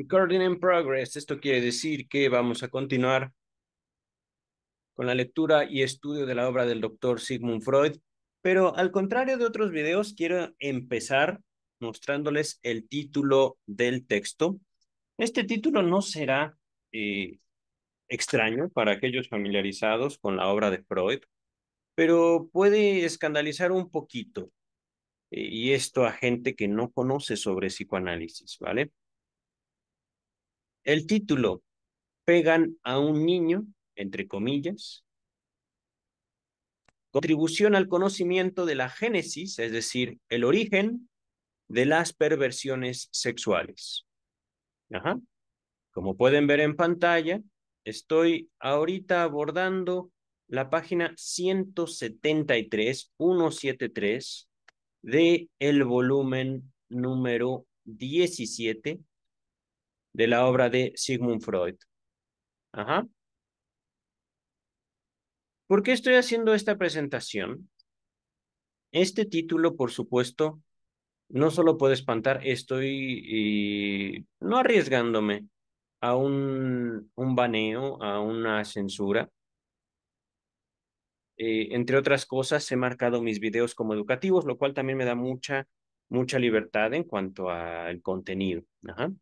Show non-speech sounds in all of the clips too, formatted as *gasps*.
Recording in progress. Esto quiere decir que vamos a continuar con la lectura y estudio de la obra del doctor Sigmund Freud, pero al contrario de otros videos, quiero empezar mostrándoles el título del texto. Este título no será eh, extraño para aquellos familiarizados con la obra de Freud, pero puede escandalizar un poquito, eh, y esto a gente que no conoce sobre psicoanálisis, ¿vale? El título, pegan a un niño, entre comillas. Contribución al conocimiento de la génesis, es decir, el origen de las perversiones sexuales. Como pueden ver en pantalla, estoy ahorita abordando la página 173, 173 de el volumen número 17 de la obra de Sigmund Freud. Ajá. ¿Por qué estoy haciendo esta presentación? Este título, por supuesto, no solo puede espantar, estoy no arriesgándome a un, un, baneo, a una censura. Eh, entre otras cosas, he marcado mis videos como educativos, lo cual también me da mucha, mucha libertad en cuanto al contenido. Ajá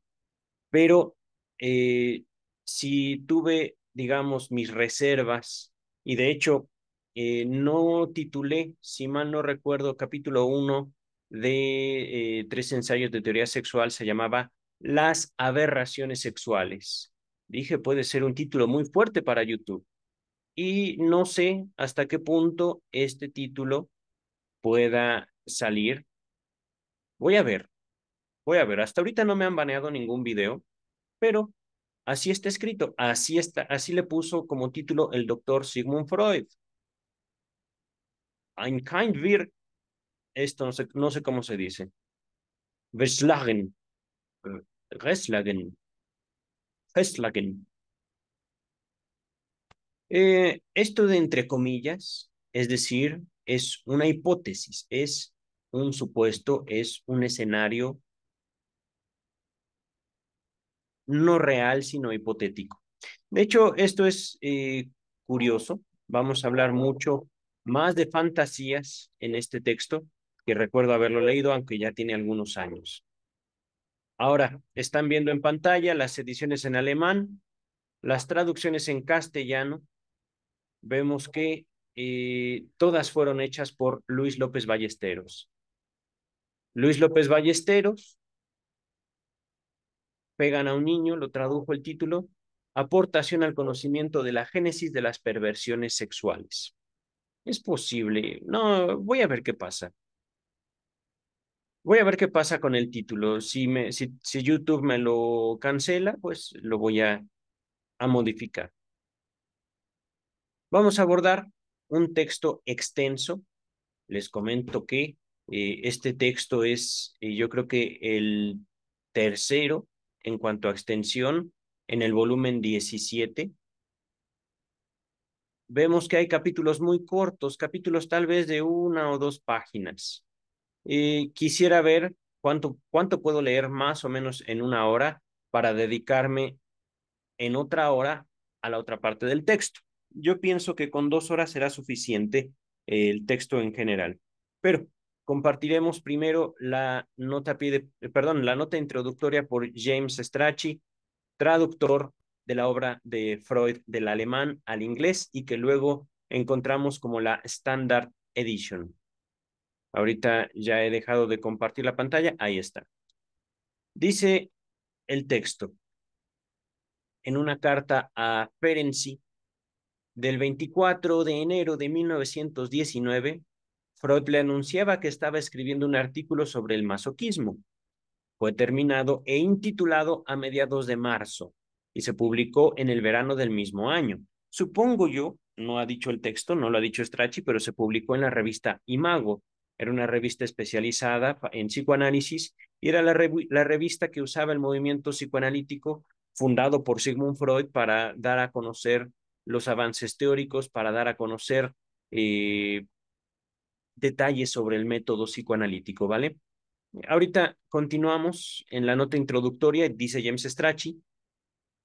pero eh, si tuve, digamos, mis reservas, y de hecho eh, no titulé, si mal no recuerdo, capítulo 1 de eh, tres ensayos de teoría sexual, se llamaba Las aberraciones sexuales. Dije, puede ser un título muy fuerte para YouTube. Y no sé hasta qué punto este título pueda salir. Voy a ver, Voy a ver, hasta ahorita no me han baneado ningún video, pero así está escrito, así está, así le puso como título el doctor Sigmund Freud. Ein Kind wird... esto no sé, no sé cómo se dice. Verslagen, Reslagen, Veslagen. Eh, esto de entre comillas, es decir, es una hipótesis, es un supuesto, es un escenario no real, sino hipotético. De hecho, esto es eh, curioso. Vamos a hablar mucho más de fantasías en este texto, que recuerdo haberlo leído, aunque ya tiene algunos años. Ahora, están viendo en pantalla las ediciones en alemán, las traducciones en castellano. Vemos que eh, todas fueron hechas por Luis López Ballesteros. Luis López Ballesteros Pegan a un niño, lo tradujo el título, Aportación al conocimiento de la génesis de las perversiones sexuales. Es posible, no, voy a ver qué pasa. Voy a ver qué pasa con el título. Si, me, si, YouTube me lo cancela, pues lo voy a, modificar. Vamos a abordar un texto extenso. Les comento que eh, este texto es, eh, yo creo que el tercero en cuanto a extensión en el volumen 17. Vemos que hay capítulos muy cortos, capítulos tal vez de una o dos páginas. y quisiera ver cuánto, cuánto puedo leer más o menos en una hora para dedicarme en otra hora a la otra parte del texto. Yo pienso que con dos horas será suficiente eh, el texto en general. Pero compartiremos primero la nota, eh, perdón, la nota introductoria por James Strachey, traductor de la obra de Freud del alemán al inglés y que luego encontramos como la Standard Edition. Ahorita ya he dejado de compartir la pantalla, ahí está. Dice el texto en una carta a Ferenczi del 24 de enero de 1919, Freud le anunciaba que estaba escribiendo un artículo sobre el masoquismo. Fue terminado e intitulado a mediados de marzo y se publicó en el verano del mismo año. Supongo yo, no ha dicho el texto, no lo ha dicho Strachey, pero se publicó en la revista Imago. Era una revista especializada en psicoanálisis y era la, revista que usaba el movimiento psicoanalítico fundado por Sigmund Freud para dar a conocer los avances teóricos, para dar a conocer eh, detalles sobre el método psicoanalítico, ¿vale? Ahorita continuamos en la nota introductoria, dice James Strachey,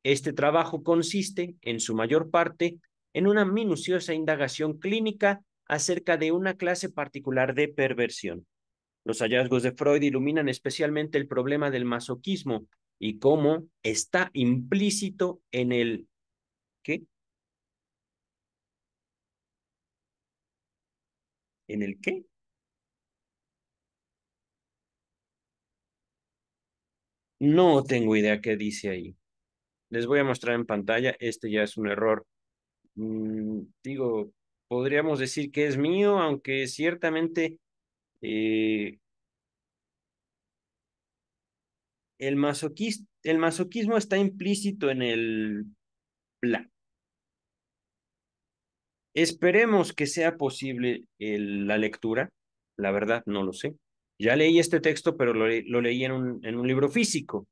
este trabajo consiste, en su mayor parte, en una minuciosa indagación clínica acerca de una clase particular de perversión. Los hallazgos de Freud iluminan especialmente el problema del masoquismo y cómo está implícito en el ¿qué? ¿En el qué? No tengo idea qué dice ahí. Les voy a mostrar en pantalla. Este ya es un error. Mm, digo, podríamos decir que es mío, aunque ciertamente eh, el, el masoquismo está implícito en el plan. Esperemos que sea posible la lectura, la verdad no lo sé. Ya leí este texto, pero lo, leí en un, en un, libro físico.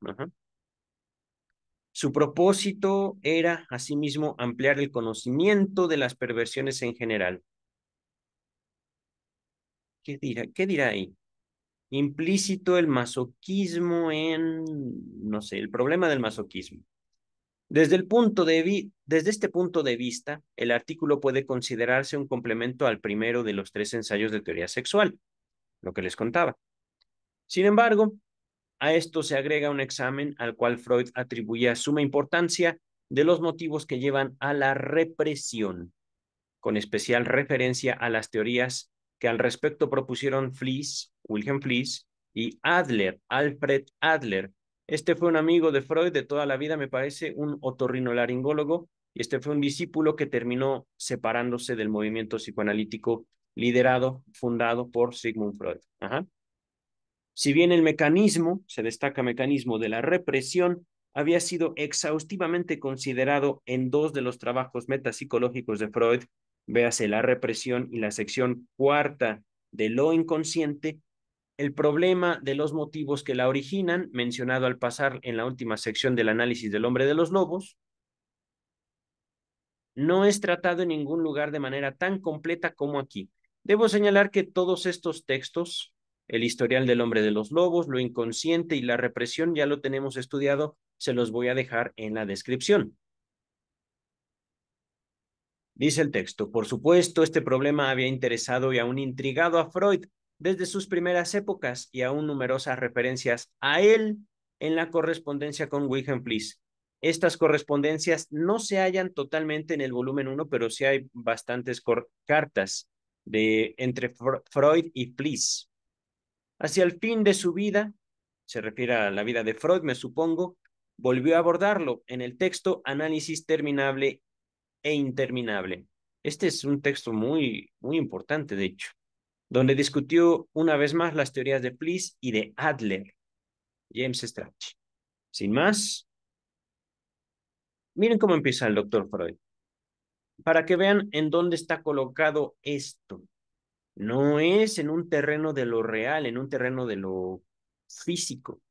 Su propósito era, asimismo, ampliar el conocimiento de las perversiones en general. ¿Qué dirá, qué dirá ahí? Implícito el masoquismo en, no sé, el problema del masoquismo. Desde, el punto de desde este punto de vista, el artículo puede considerarse un complemento al primero de los tres ensayos de teoría sexual, lo que les contaba. Sin embargo, a esto se agrega un examen al cual Freud atribuía suma importancia de los motivos que llevan a la represión, con especial referencia a las teorías que al respecto propusieron Fliess, Wilhelm Fliess, y Adler, Alfred Adler, este fue un amigo de Freud de toda la vida, me parece, un otorrinolaringólogo, y este fue un discípulo que terminó separándose del movimiento psicoanalítico liderado, fundado por Sigmund Freud. Si bien el mecanismo, se destaca mecanismo de la represión, había sido exhaustivamente considerado en dos de los trabajos metapsicológicos de Freud, véase la represión y la sección cuarta de lo inconsciente, el problema de los motivos que la originan, mencionado al pasar en la última sección del análisis del hombre de los lobos, no es tratado en ningún lugar de manera tan completa como aquí. Debo señalar que todos estos textos, el historial del hombre de los lobos, lo inconsciente y la represión, ya lo tenemos estudiado, se los voy a dejar en la descripción. Dice el texto, por supuesto, este problema había interesado y aún intrigado a Freud, desde sus primeras épocas y aún numerosas referencias a él en la correspondencia con Wilhelm Estas correspondencias no se hallan totalmente en el volumen 1, pero sí hay bastantes cartas de, entre Freud y Pliss Hacia el fin de su vida, se refiere a la vida de Freud, me supongo, volvió a abordarlo en el texto Análisis terminable e interminable. Este es un texto muy, muy importante, de hecho donde discutió una vez más las teorías de Pliss y de Adler, James Strachey. Sin más, miren cómo empieza el doctor Freud, para que vean en dónde está colocado esto. No es en un terreno de lo real, en un terreno de lo físico.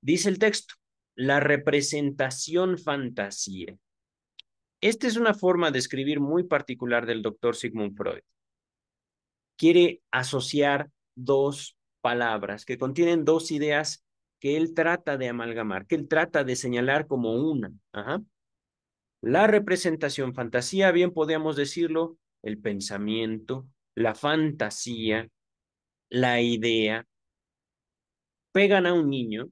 Dice el texto, la representación fantasía. Esta es una forma de escribir muy particular del doctor Sigmund Freud quiere asociar dos palabras que contienen dos ideas que él trata de amalgamar, que él trata de señalar como una. La representación, fantasía, bien podríamos decirlo, el pensamiento, la fantasía, la idea, pegan a un niño,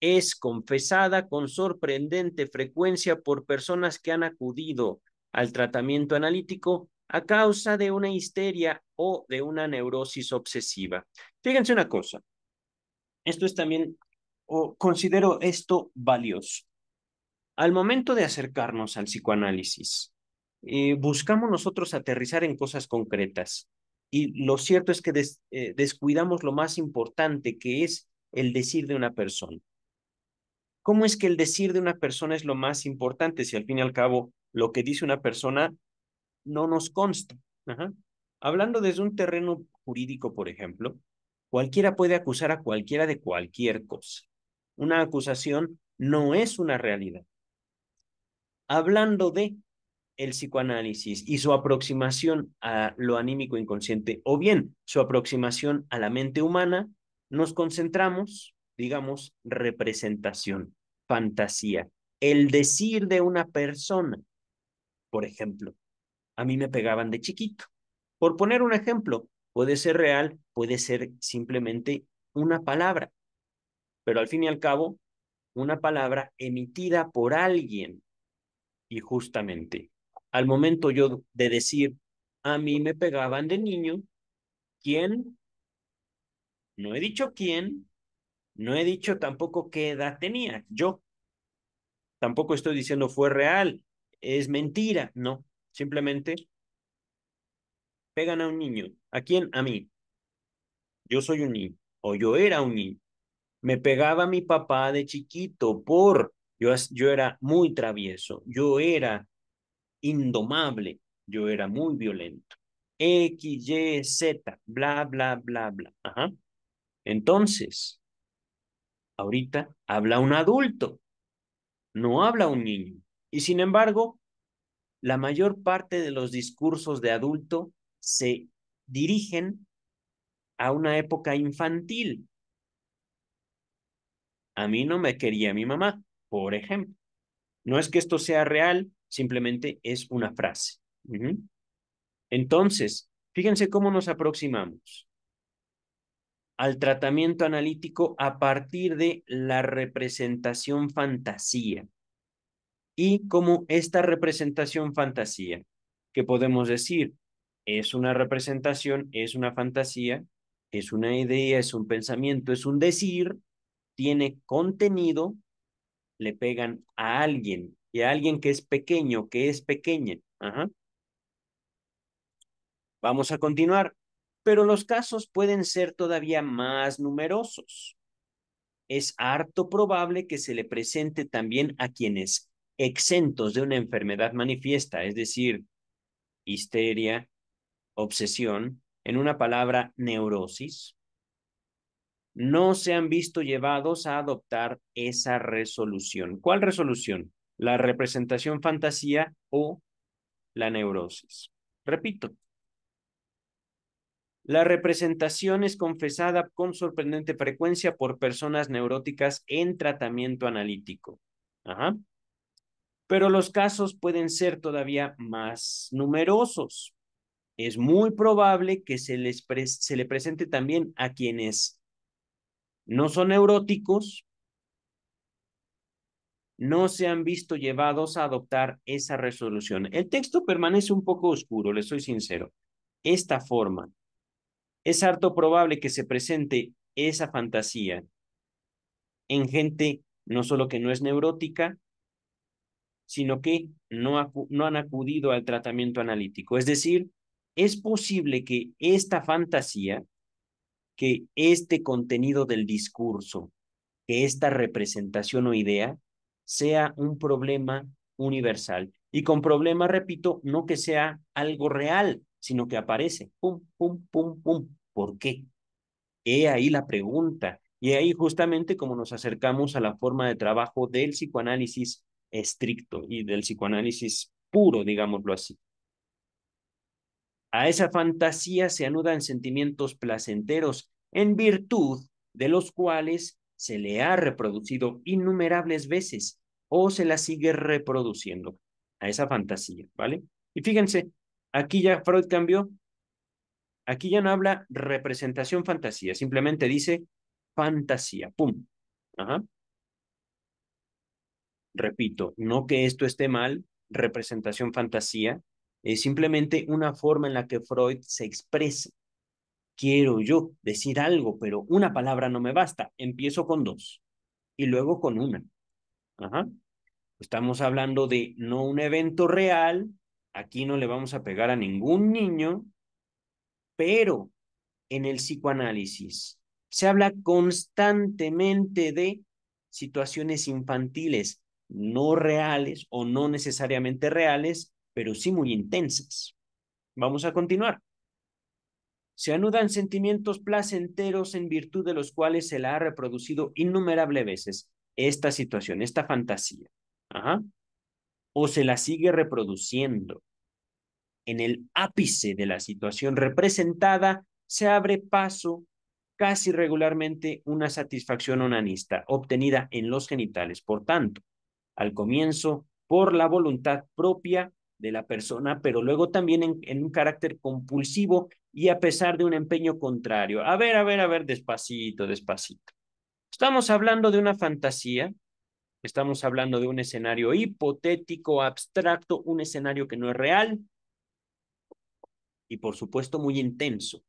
es confesada con sorprendente frecuencia por personas que han acudido al tratamiento analítico a causa de una histeria o de una neurosis obsesiva. Fíjense una cosa, esto es también, o considero esto valioso. Al momento de acercarnos al psicoanálisis, eh, buscamos nosotros aterrizar en cosas concretas y lo cierto es que eh, descuidamos lo más importante que es el decir de una persona. ¿Cómo es que el decir de una persona es lo más importante si al fin y al cabo lo que dice una persona no nos consta. Hablando desde un terreno jurídico, por ejemplo, cualquiera puede acusar a cualquiera de cualquier cosa. Una acusación no es una realidad. Hablando de el psicoanálisis y su aproximación a lo anímico inconsciente o bien su aproximación a la mente humana, nos concentramos, digamos, representación, fantasía, el decir de una persona, por ejemplo a mí me pegaban de chiquito. Por poner un ejemplo, puede ser real, puede ser simplemente una palabra, pero al fin y al cabo, una palabra emitida por alguien. Y justamente, al momento yo de decir, a mí me pegaban de niño, ¿quién? No he dicho quién, no he dicho tampoco qué edad tenía, yo. Tampoco estoy diciendo fue real, es mentira, no. Simplemente pegan a un niño. ¿A quién? A mí. Yo soy un niño o yo era un niño. Me pegaba mi papá de chiquito por yo, yo era muy travieso, yo era indomable, yo era muy violento. X, Y, Z, bla, bla, bla, bla. Ajá. Entonces, ahorita habla un adulto, no habla un niño. Y sin embargo, la mayor parte de los discursos de adulto se dirigen a una época infantil. A mí no me quería mi mamá, por ejemplo. No es que esto sea real, simplemente es una frase. Entonces, fíjense cómo nos aproximamos al tratamiento analítico a partir de la representación fantasía y como esta representación fantasía, que podemos decir es una representación, es una fantasía, es una idea, es un pensamiento, es un decir, tiene contenido, le pegan a alguien y a alguien que es pequeño, que es pequeña. Vamos a continuar, pero los casos pueden ser todavía más numerosos. Es harto probable que se le presente también a quienes exentos de una enfermedad manifiesta, es decir, histeria, obsesión, en una palabra, neurosis, no se han visto llevados a adoptar esa resolución. ¿Cuál resolución? La representación fantasía o la neurosis. Repito, la representación es confesada con sorprendente frecuencia por personas neuróticas en tratamiento analítico. Ajá pero los casos pueden ser todavía más numerosos. Es muy probable que se, les se le presente también a quienes no son neuróticos, no se han visto llevados a adoptar esa resolución. El texto permanece un poco oscuro, le soy sincero. Esta forma, es harto probable que se presente esa fantasía en gente no solo que no es neurótica, sino que no, han acudido al tratamiento analítico. Es decir, es posible que esta fantasía, que este contenido del discurso, que esta representación o idea sea un problema universal. Y con problema, repito, no que sea algo real, sino que aparece. Pum, pum, pum, pum. ¿Por qué? He ahí la pregunta. Y ahí justamente como nos acercamos a la forma de trabajo del psicoanálisis estricto y del psicoanálisis puro, digámoslo así. A esa fantasía se anudan sentimientos placenteros, en virtud de los cuales se le ha reproducido innumerables veces o se la sigue reproduciendo a esa fantasía, ¿vale? Y fíjense, aquí ya Freud cambió, aquí ya no habla representación fantasía, simplemente dice fantasía, ¡pum! Ajá repito, no que esto esté mal, representación fantasía, es simplemente una forma en la que Freud se expresa. Quiero yo decir algo, pero una palabra no me basta. Empiezo con dos y luego con una. Ajá. Estamos hablando de no un evento real, aquí no le vamos a pegar a ningún niño, pero en el psicoanálisis se habla constantemente de situaciones infantiles, no reales o no necesariamente reales, pero sí muy intensas. Vamos a continuar. Se anudan sentimientos placenteros en virtud de los cuales se la ha reproducido innumerables veces esta situación, esta fantasía. O se la sigue reproduciendo. En el ápice de la situación representada se abre paso casi regularmente una satisfacción onanista obtenida en los genitales. Por tanto, al comienzo por la voluntad propia de la persona, pero luego también en, un carácter compulsivo y a pesar de un empeño contrario. A ver, a ver, a ver, despacito, despacito. Estamos hablando de una fantasía, estamos hablando de un escenario hipotético, abstracto, un escenario que no es real y por supuesto muy intenso.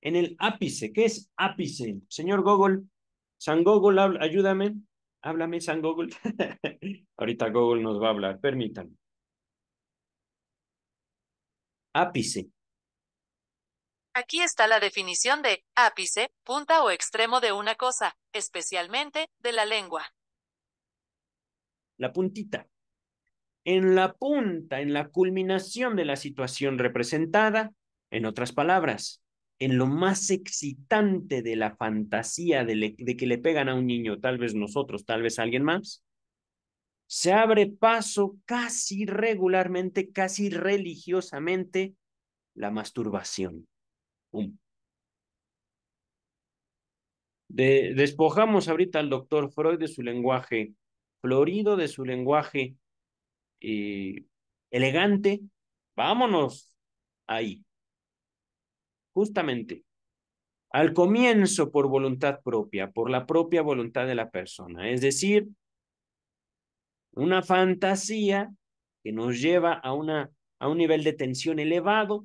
En el ápice, ¿qué es ápice? Señor Gogol, San Gogol, ayúdame háblame San Google. *laughs* Ahorita Google nos va a hablar, permítanme. Ápice. Aquí está la definición de ápice, punta o extremo de una cosa, especialmente de la lengua. La puntita. En la punta, en la culminación de la situación representada, en otras palabras, en lo más excitante de la fantasía de, que le pegan a un niño, tal vez nosotros, tal vez alguien más, se abre paso casi regularmente, casi religiosamente, la masturbación. despojamos ahorita al doctor Freud de su lenguaje florido, de su lenguaje eh, elegante. Vámonos ahí justamente al comienzo por voluntad propia, por la propia voluntad de la persona. Es decir, una fantasía que nos lleva a, una, a un nivel de tensión elevado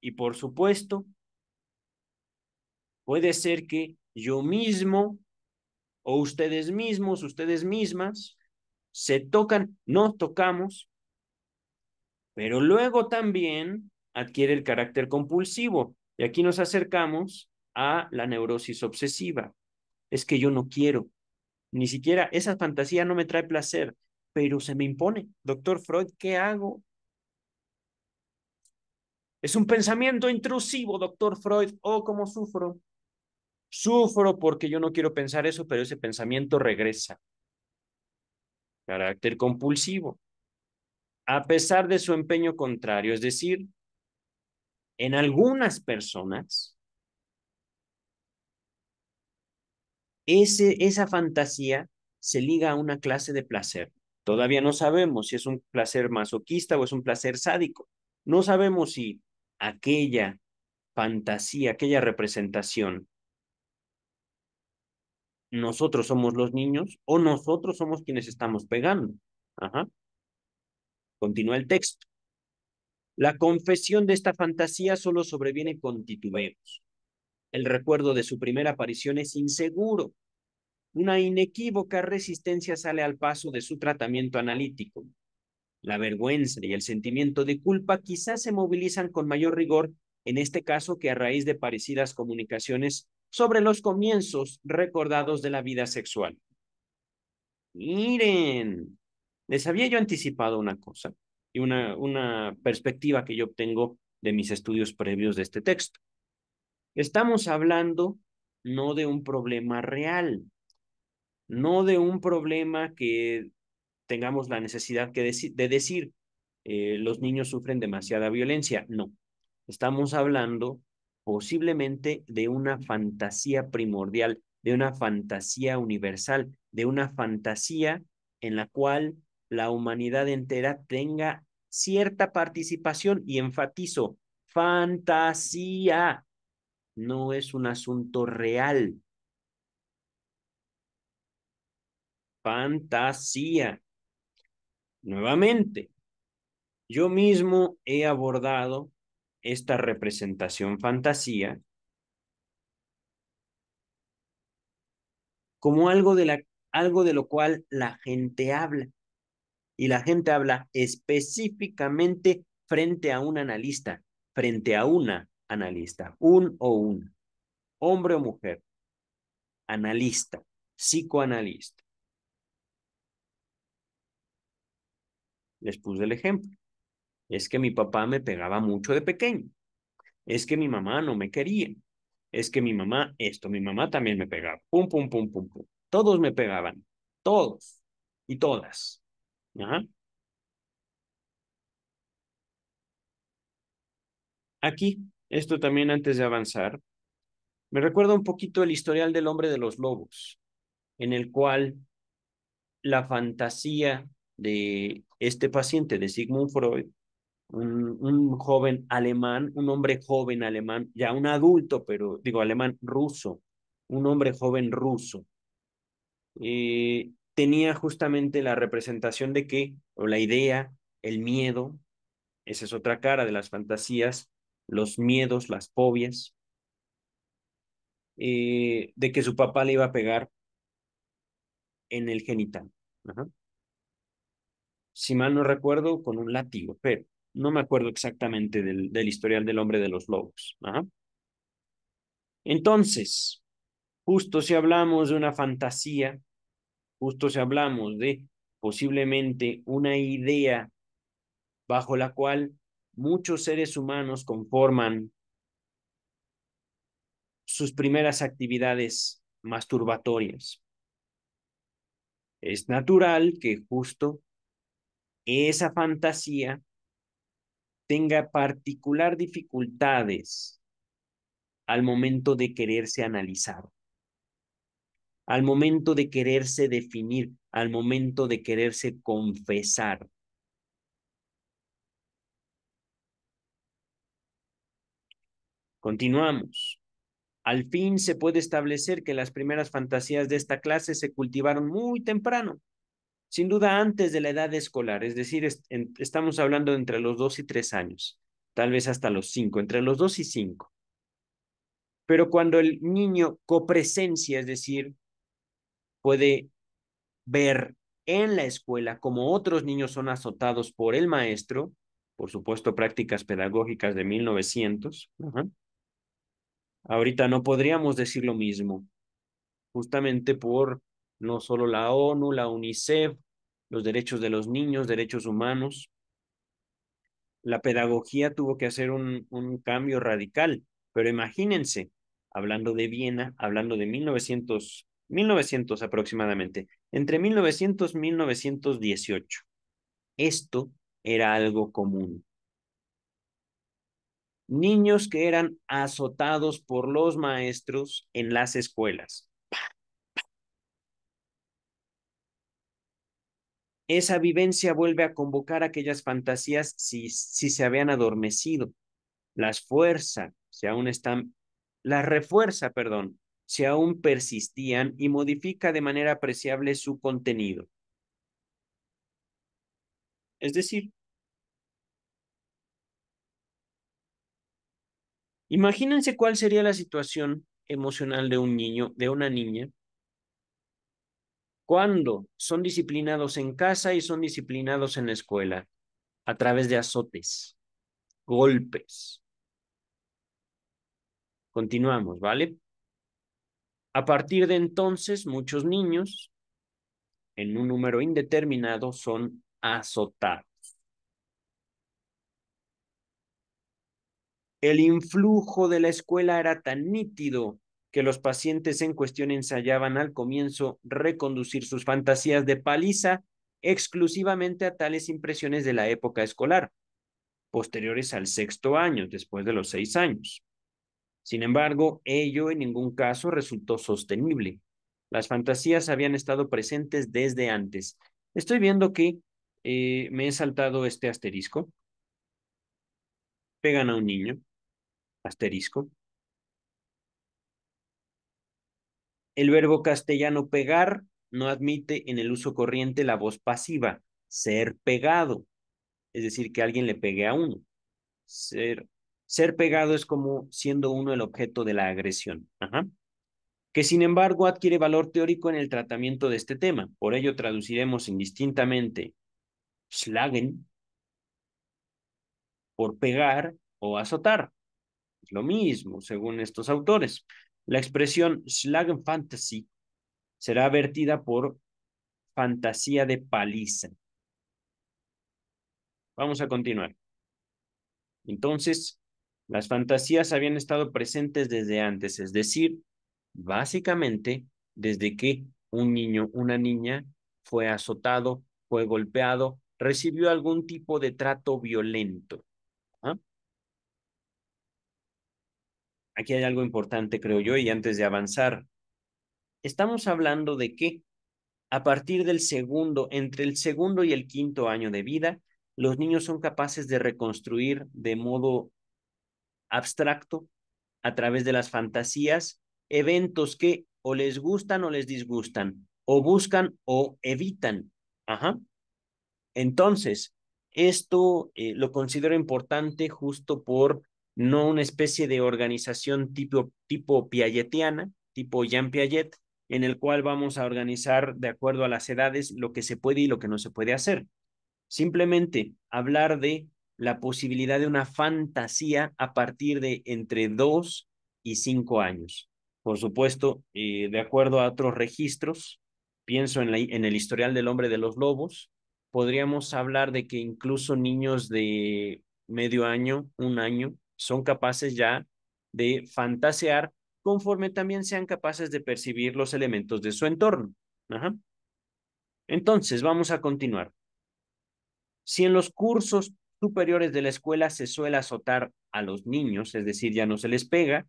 y por supuesto puede ser que yo mismo o ustedes mismos, ustedes mismas, se tocan, nos tocamos, pero luego también adquiere el carácter compulsivo. Y aquí nos acercamos a la neurosis obsesiva. Es que yo no quiero, ni siquiera esa fantasía no me trae placer, pero se me impone. Doctor Freud, ¿qué hago? Es un pensamiento intrusivo, doctor Freud. Oh, cómo sufro. Sufro porque yo no quiero pensar eso, pero ese pensamiento regresa. Carácter compulsivo. A pesar de su empeño contrario, es decir, en algunas personas, ese, esa fantasía se liga a una clase de placer. Todavía no sabemos si es un placer masoquista o es un placer sádico. No sabemos si aquella fantasía, aquella representación, nosotros somos los niños o nosotros somos quienes estamos pegando. Continúa el texto. La confesión de esta fantasía solo sobreviene con titubeos. El recuerdo de su primera aparición es inseguro. Una inequívoca resistencia sale al paso de su tratamiento analítico. La vergüenza y el sentimiento de culpa quizás se movilizan con mayor rigor en este caso que a raíz de parecidas comunicaciones sobre los comienzos recordados de la vida sexual. Miren, les había yo anticipado una cosa y una, una perspectiva que yo obtengo de mis estudios previos de este texto. Estamos hablando no de un problema real, no de un problema que tengamos la necesidad que de decir, eh, los niños sufren demasiada violencia. No, estamos hablando posiblemente de una fantasía primordial, de una fantasía universal, de una fantasía en la cual la humanidad entera tenga cierta participación y enfatizo, fantasía, no es un asunto real. Fantasía. Nuevamente, yo mismo he abordado esta representación fantasía como algo de, la, algo de lo cual la gente habla y la gente habla específicamente frente a un analista, frente a una analista, un o una, hombre o mujer, analista, psicoanalista. Les puse el ejemplo. Es que mi papá me pegaba mucho de pequeño. Es que mi mamá no me quería. Es que mi mamá, esto, mi mamá también me pegaba. Pum, pum, pum, pum, pum. Todos me pegaban. Todos y todas. Aquí, esto también antes de avanzar, me recuerda un poquito el historial del hombre de los lobos, en el cual la fantasía de este paciente, de Sigmund Freud, un, joven alemán, un hombre joven alemán, ya un adulto, pero digo alemán ruso, un hombre joven ruso, y eh, tenía justamente la representación de que, o la idea, el miedo, esa es otra cara de las fantasías, los miedos, las fobias, eh, de que su papá le iba a pegar en el genital. Si mal no recuerdo, con un látigo, pero no me acuerdo exactamente del, historial del hombre de los lobos. Entonces, justo si hablamos de una fantasía, Justo si hablamos de posiblemente una idea bajo la cual muchos seres humanos conforman sus primeras actividades masturbatorias. Es natural que justo esa fantasía tenga particular dificultades al momento de quererse analizar al momento de quererse definir, al momento de quererse confesar. Continuamos. Al fin se puede establecer que las primeras fantasías de esta clase se cultivaron muy temprano, sin duda antes de la edad escolar, es decir, estamos hablando entre los dos y tres años, tal vez hasta los cinco, entre los dos y cinco. Pero cuando el niño copresencia, es decir, puede ver en la escuela como otros niños son azotados por el maestro, por supuesto prácticas pedagógicas de 1900. Ahorita no podríamos decir lo mismo, justamente por no solo la ONU, la UNICEF, los derechos de los niños, derechos humanos. La pedagogía tuvo que hacer un, un cambio radical, pero imagínense, hablando de Viena, hablando de 1900 1900 aproximadamente, entre 1900 y 1918. Esto era algo común. Niños que eran azotados por los maestros en las escuelas. Esa vivencia vuelve a convocar aquellas fantasías si, si se habían adormecido. Las fuerza, si aún están, las refuerza, perdón, si aún persistían y modifica de manera apreciable su contenido. Es decir, imagínense cuál sería la situación emocional de un niño, de una niña, cuando son disciplinados en casa y son disciplinados en la escuela a través de azotes, golpes. Continuamos, ¿vale? A partir de entonces, muchos niños, en un número indeterminado, son azotados. El influjo de la escuela era tan nítido que los pacientes en cuestión ensayaban al comienzo reconducir sus fantasías de paliza exclusivamente a tales impresiones de la época escolar, posteriores al sexto año, después de los seis años. Sin embargo, ello en ningún caso resultó sostenible. Las fantasías habían estado presentes desde antes. Estoy viendo que eh, me he saltado este asterisco. Pegan a un niño. Asterisco. El verbo castellano pegar no admite en el uso corriente la voz pasiva, ser pegado, es decir, que alguien le pegue a uno. Ser ser pegado es como siendo uno el objeto de la agresión, que sin embargo adquiere valor teórico en el tratamiento de este tema. Por ello traduciremos indistintamente schlagen por pegar o azotar. lo mismo, según estos autores. La expresión Schlagen Fantasy será vertida por fantasía de paliza. Vamos a continuar. Entonces, las fantasías habían estado presentes desde antes, es decir, básicamente desde que un niño, una niña fue azotado, fue golpeado, recibió algún tipo de trato violento. ¿ah? Aquí hay algo importante, creo yo, y antes de avanzar, estamos hablando de que a partir del segundo, entre el segundo y el quinto año de vida, los niños son capaces de reconstruir de modo abstracto, a través de las fantasías, eventos que o les gustan o les disgustan, o buscan o evitan. Ajá. Entonces, esto eh, lo considero importante justo por no una especie de organización tipo, tipo piagetiana, tipo Jean Piaget, en el cual vamos a organizar de acuerdo a las edades lo que se puede y lo que no se puede hacer. Simplemente hablar de la posibilidad de una fantasía a partir de entre dos y cinco años. Por supuesto, eh, de acuerdo a otros registros, pienso en, en el historial del hombre de los lobos, podríamos hablar de que incluso niños de medio año, un año, son capaces ya de fantasear conforme también sean capaces de percibir los elementos de su entorno. Entonces, vamos a continuar. Si en los cursos superiores de la escuela se suele azotar a los niños, es decir, ya no se les pega,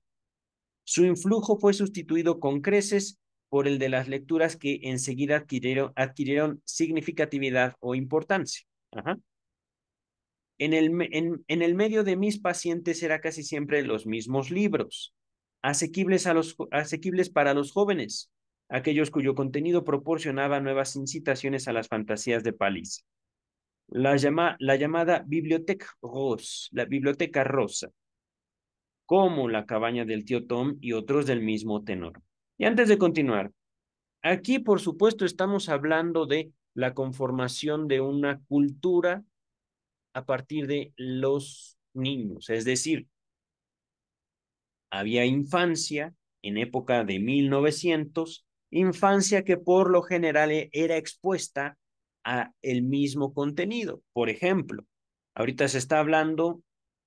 su influjo fue sustituido con creces por el de las lecturas que enseguida adquirieron, adquirieron significatividad o importancia. En, el, en el medio de mis pacientes era casi siempre los mismos libros, asequibles, a los, asequibles para los jóvenes, aquellos cuyo contenido proporcionaba nuevas incitaciones a las fantasías de Paliza la, la llamada Biblioteca la Biblioteca Rosa, como la cabaña del tío Tom y otros del mismo tenor. Y antes de continuar, aquí por supuesto estamos hablando de la conformación de una cultura a partir de los niños, es decir, había infancia en época de 1900, infancia que por lo general era expuesta a el mismo contenido. Por ejemplo, ahorita se está hablando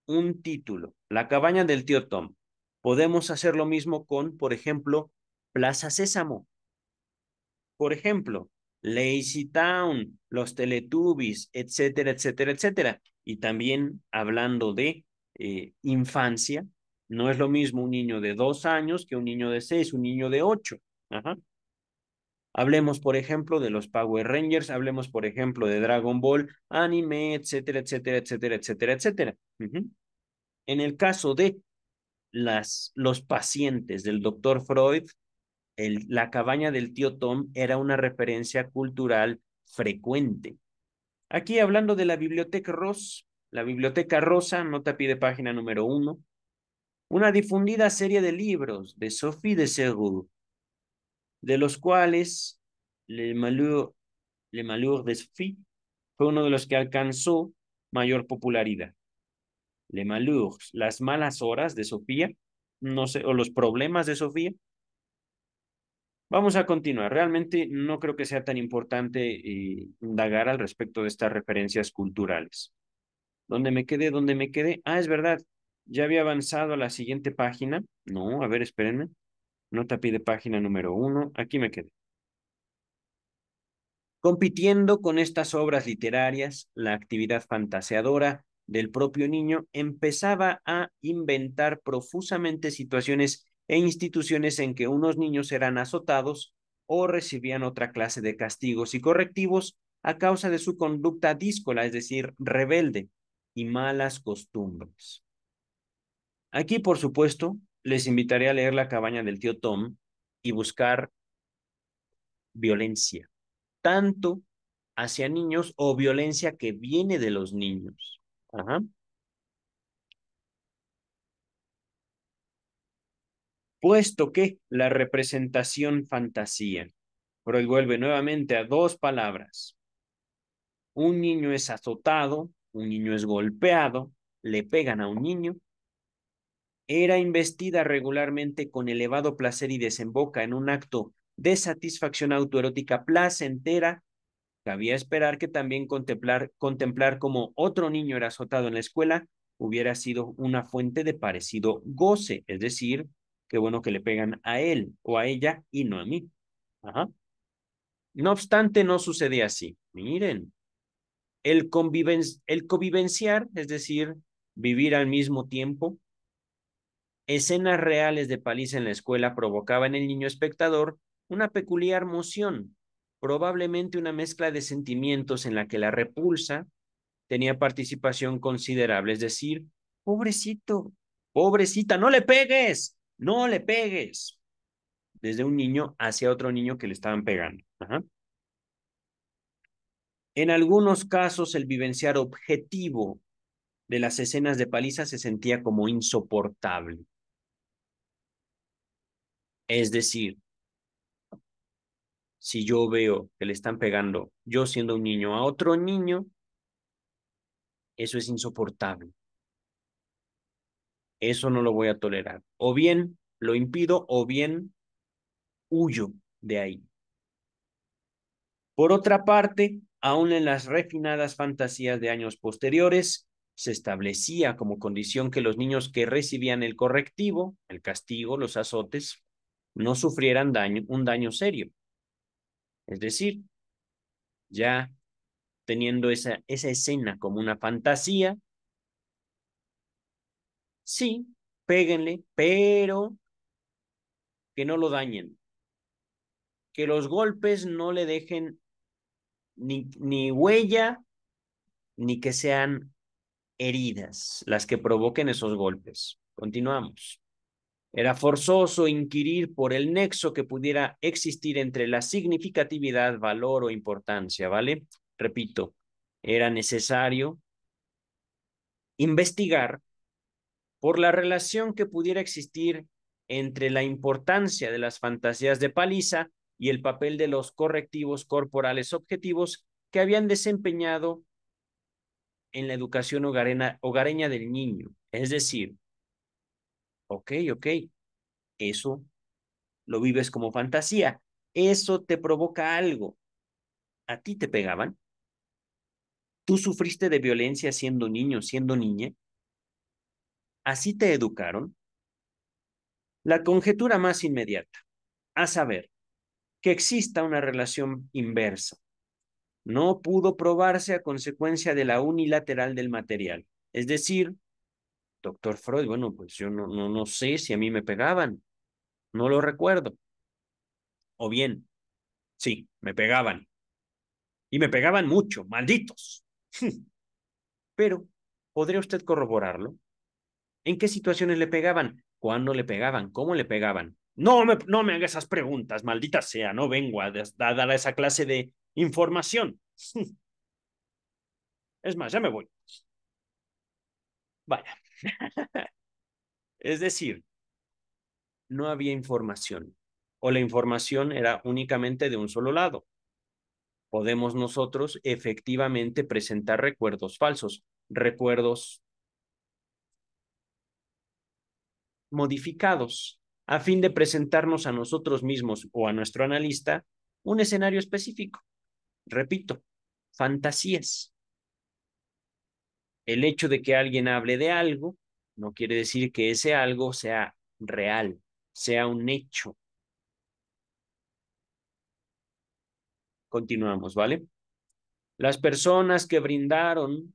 un título, La cabaña del tío Tom. Podemos hacer lo mismo con, por ejemplo, Plaza Sésamo. Por ejemplo, Lazy Town, los Teletubbies, etcétera, etcétera, etcétera. Y también hablando de eh, infancia, no es lo mismo un niño de dos años que un niño de seis, un niño de ocho. Ajá. Hablemos, por ejemplo, de los Power Rangers, hablemos, por ejemplo, de Dragon Ball, anime, etcétera, etcétera, etcétera, etcétera, etcétera. En el caso de las, los pacientes del doctor Freud, la cabaña del tío Tom era una referencia cultural frecuente. Aquí hablando de la biblioteca Ross, la biblioteca rosa, nota pide página número uno, una difundida serie de libros de Sophie de Segur de los cuales Le Malheur, Le Malheur des fue uno de los que alcanzó mayor popularidad. Le Malheur, las malas horas de Sofía, no sé, o los problemas de Sofía. Vamos a continuar. Realmente no creo que sea tan importante eh, indagar al respecto de estas referencias culturales. ¿Dónde me quedé? ¿Dónde me quedé? Ah, es verdad. Ya había avanzado a la siguiente página. No, a ver, espérenme. Nota pide página número uno. Aquí me quedé. Compitiendo con estas obras literarias, la actividad fantaseadora del propio niño empezaba a inventar profusamente situaciones e instituciones en que unos niños eran azotados o recibían otra clase de castigos y correctivos a causa de su conducta díscola, es decir, rebelde y malas costumbres. Aquí, por supuesto, les invitaré a leer La cabaña del tío Tom y buscar violencia, tanto hacia niños o violencia que viene de los niños. Puesto que la representación fantasía, pero él vuelve nuevamente a dos palabras. Un niño es azotado, un niño es golpeado, le pegan a un niño era investida regularmente con elevado placer y desemboca en un acto de satisfacción autoerótica placentera, cabía esperar que también contemplar, contemplar como otro niño era azotado en la escuela hubiera sido una fuente de parecido goce, es decir, qué bueno que le pegan a él o a ella y no a mí. No obstante, no sucede así. Miren, el, el convivenciar, es decir, vivir al mismo tiempo, Escenas reales de paliza en la escuela provocaban en el niño espectador una peculiar moción, probablemente una mezcla de sentimientos en la que la repulsa tenía participación considerable, es decir, pobrecito, pobrecita, no le pegues, no le pegues, desde un niño hacia otro niño que le estaban pegando. En algunos casos, el vivenciar objetivo de las escenas de paliza se sentía como insoportable. Es decir, si yo veo que le están pegando yo siendo un niño a otro niño, eso es insoportable. Eso no lo voy a tolerar. O bien lo impido o bien huyo de ahí. Por otra parte, aún en las refinadas fantasías de años posteriores, se establecía como condición que los niños que recibían el correctivo, el castigo, los azotes, no sufrieran daño, un daño serio. Es decir, ya teniendo esa, esa escena como una fantasía, sí, péguenle, pero que no lo dañen. Que los golpes no le dejen ni, ni huella, ni que sean heridas las que provoquen esos golpes. Continuamos. Era forzoso inquirir por el nexo que pudiera existir entre la significatividad, valor o importancia, ¿vale? Repito, era necesario investigar por la relación que pudiera existir entre la importancia de las fantasías de paliza y el papel de los correctivos corporales objetivos que habían desempeñado en la educación hogareña, del niño. Es decir, Ok, ok. Eso lo vives como fantasía. Eso te provoca algo. ¿A ti te pegaban? ¿Tú sufriste de violencia siendo niño, siendo niña? ¿Así te educaron? La conjetura más inmediata, a saber, que exista una relación inversa. No pudo probarse a consecuencia de la unilateral del material, es decir, doctor Freud, bueno, pues yo no, no, no sé si a mí me pegaban, no lo recuerdo. O bien, sí, me pegaban. Y me pegaban mucho, malditos. *laughs* Pero, ¿podría usted corroborarlo? ¿En qué situaciones le pegaban? ¿Cuándo le pegaban? ¿Cómo le pegaban? No me, no me haga esas preguntas, maldita sea, no vengo a, a dar esa clase de información. *laughs* Es más, ya me voy. Vaya. *laughs* es decir, no había información o la información era únicamente de un solo lado. Podemos nosotros efectivamente presentar recuerdos falsos, recuerdos modificados, a fin de presentarnos a nosotros mismos o a nuestro analista un escenario específico. Repito, fantasías el hecho de que alguien hable de algo no quiere decir que ese algo sea real, sea un hecho. Continuamos, ¿vale? Las personas que brindaron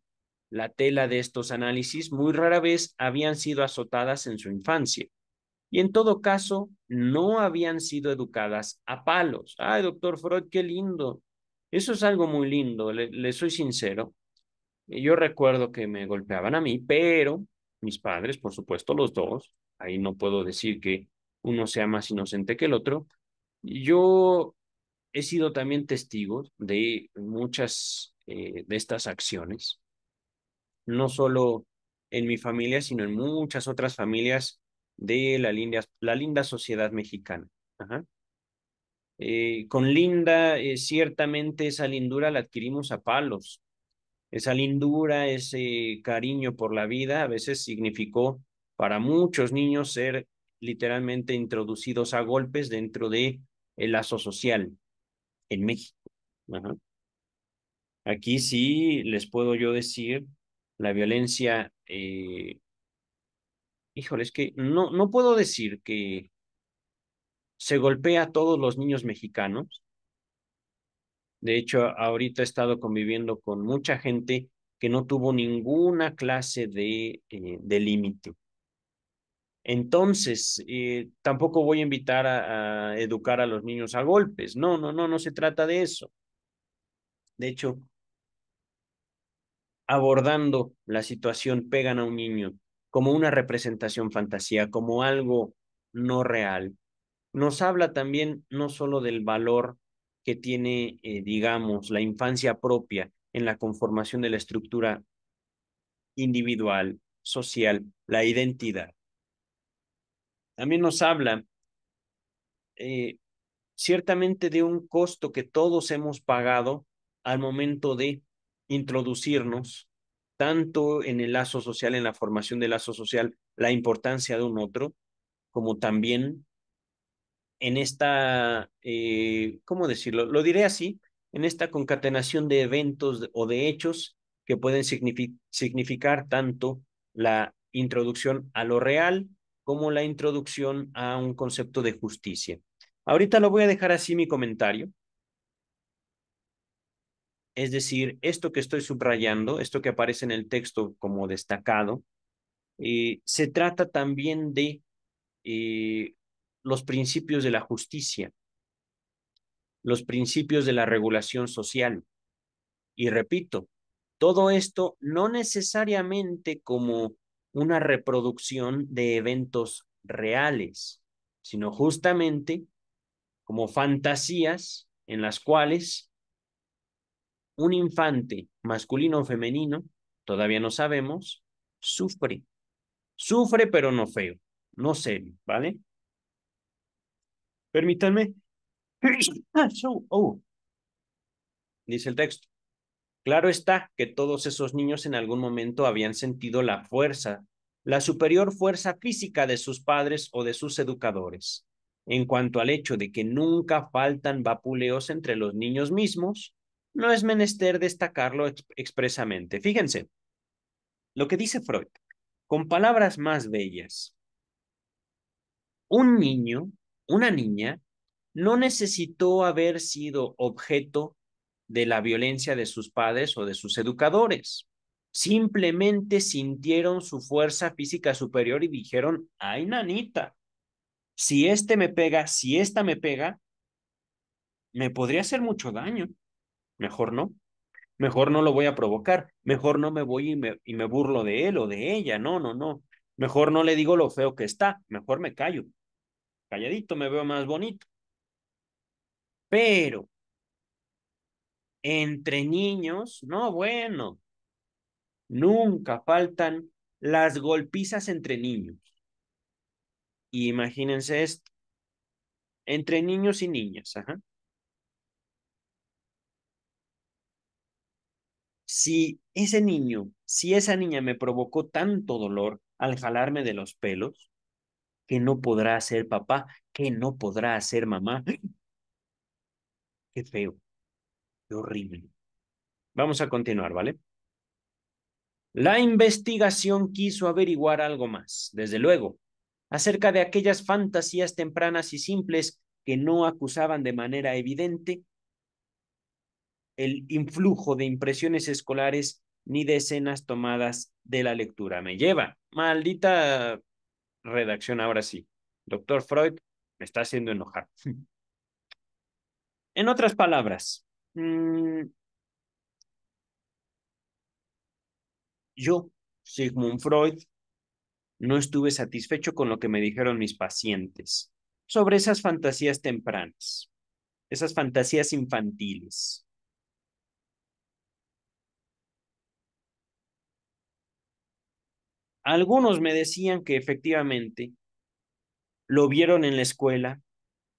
la tela de estos análisis muy rara vez habían sido azotadas en su infancia y en todo caso no habían sido educadas a palos. Ay, doctor Freud, qué lindo. Eso es algo muy lindo, le, le soy sincero yo recuerdo que me golpeaban a mí, pero mis padres, por supuesto, los dos, ahí no puedo decir que uno sea más inocente que el otro, yo he sido también testigo de muchas eh, de estas acciones, no solo en mi familia, sino en muchas otras familias de la linda, la linda sociedad mexicana. Eh, con linda, eh, ciertamente esa lindura la adquirimos a palos, esa lindura, ese eh, cariño por la vida, a veces significó para muchos niños ser literalmente introducidos a golpes dentro de el lazo social en México. Aquí sí les puedo yo decir la violencia. Eh, híjole, es que no, no puedo decir que se golpea a todos los niños mexicanos, de hecho, ahorita he estado conviviendo con mucha gente que no tuvo ninguna clase de, eh, de límite. Entonces, eh, tampoco voy a invitar a, a, educar a los niños a golpes. No, no, no, no se trata de eso. De hecho, abordando la situación, pegan a un niño como una representación fantasía, como algo no real. Nos habla también no solo del valor que tiene, eh, digamos, la infancia propia en la conformación de la estructura individual, social, la identidad. También nos habla eh, ciertamente de un costo que todos hemos pagado al momento de introducirnos tanto en el lazo social, en la formación del lazo social, la importancia de un otro, como también en esta, eh, ¿cómo decirlo? Lo diré así, en esta concatenación de eventos o de hechos que pueden significar tanto la introducción a lo real como la introducción a un concepto de justicia. Ahorita lo voy a dejar así mi comentario. Es decir, esto que estoy subrayando, esto que aparece en el texto como destacado, eh, se trata también de eh, los principios de la justicia, los principios de la regulación social. Y repito, todo esto no necesariamente como una reproducción de eventos reales, sino justamente como fantasías en las cuales un infante, masculino o femenino, todavía no sabemos, sufre. Sufre pero no feo, no serio, ¿vale? Permítanme. *coughs* Oh. Dice el texto. Claro está que todos esos niños en algún momento habían sentido la fuerza, la superior fuerza física de sus padres o de sus educadores. En cuanto al hecho de que nunca faltan vapuleos entre los niños mismos, no es menester destacarlo expresamente. Fíjense, lo que dice Freud, con palabras más bellas. Un niño una niña no necesitó haber sido objeto de la violencia de sus padres o de sus educadores. Simplemente sintieron su fuerza física superior y dijeron, ay, nanita, si este me pega, si esta me pega, me podría hacer mucho daño. Mejor no. Mejor no lo voy a provocar. Mejor no me voy y me, y me burlo de él o de ella. No, no, no. Mejor no le digo lo feo que está. Mejor me callo calladito me veo más bonito. Pero entre niños, no, bueno, nunca faltan las golpizas entre niños. Y imagínense esto, entre niños y niñas, ajá. Si ese niño, si esa niña me provocó tanto dolor al jalarme de los pelos, que no podrá ser papá, que no podrá ser mamá. ¡Ah! Qué feo, qué horrible. Vamos a continuar, ¿vale? La investigación quiso averiguar algo más, desde luego, acerca de aquellas fantasías tempranas y simples que no acusaban de manera evidente el influjo de impresiones escolares ni de escenas tomadas de la lectura. Me lleva, maldita redacción ahora sí. Doctor Freud me está haciendo enojar. *laughs* En otras palabras, mm, yo, Sigmund Freud, no estuve satisfecho con lo que me dijeron mis pacientes sobre esas fantasías tempranas, esas fantasías infantiles. Algunos me decían que efectivamente lo vieron en la escuela,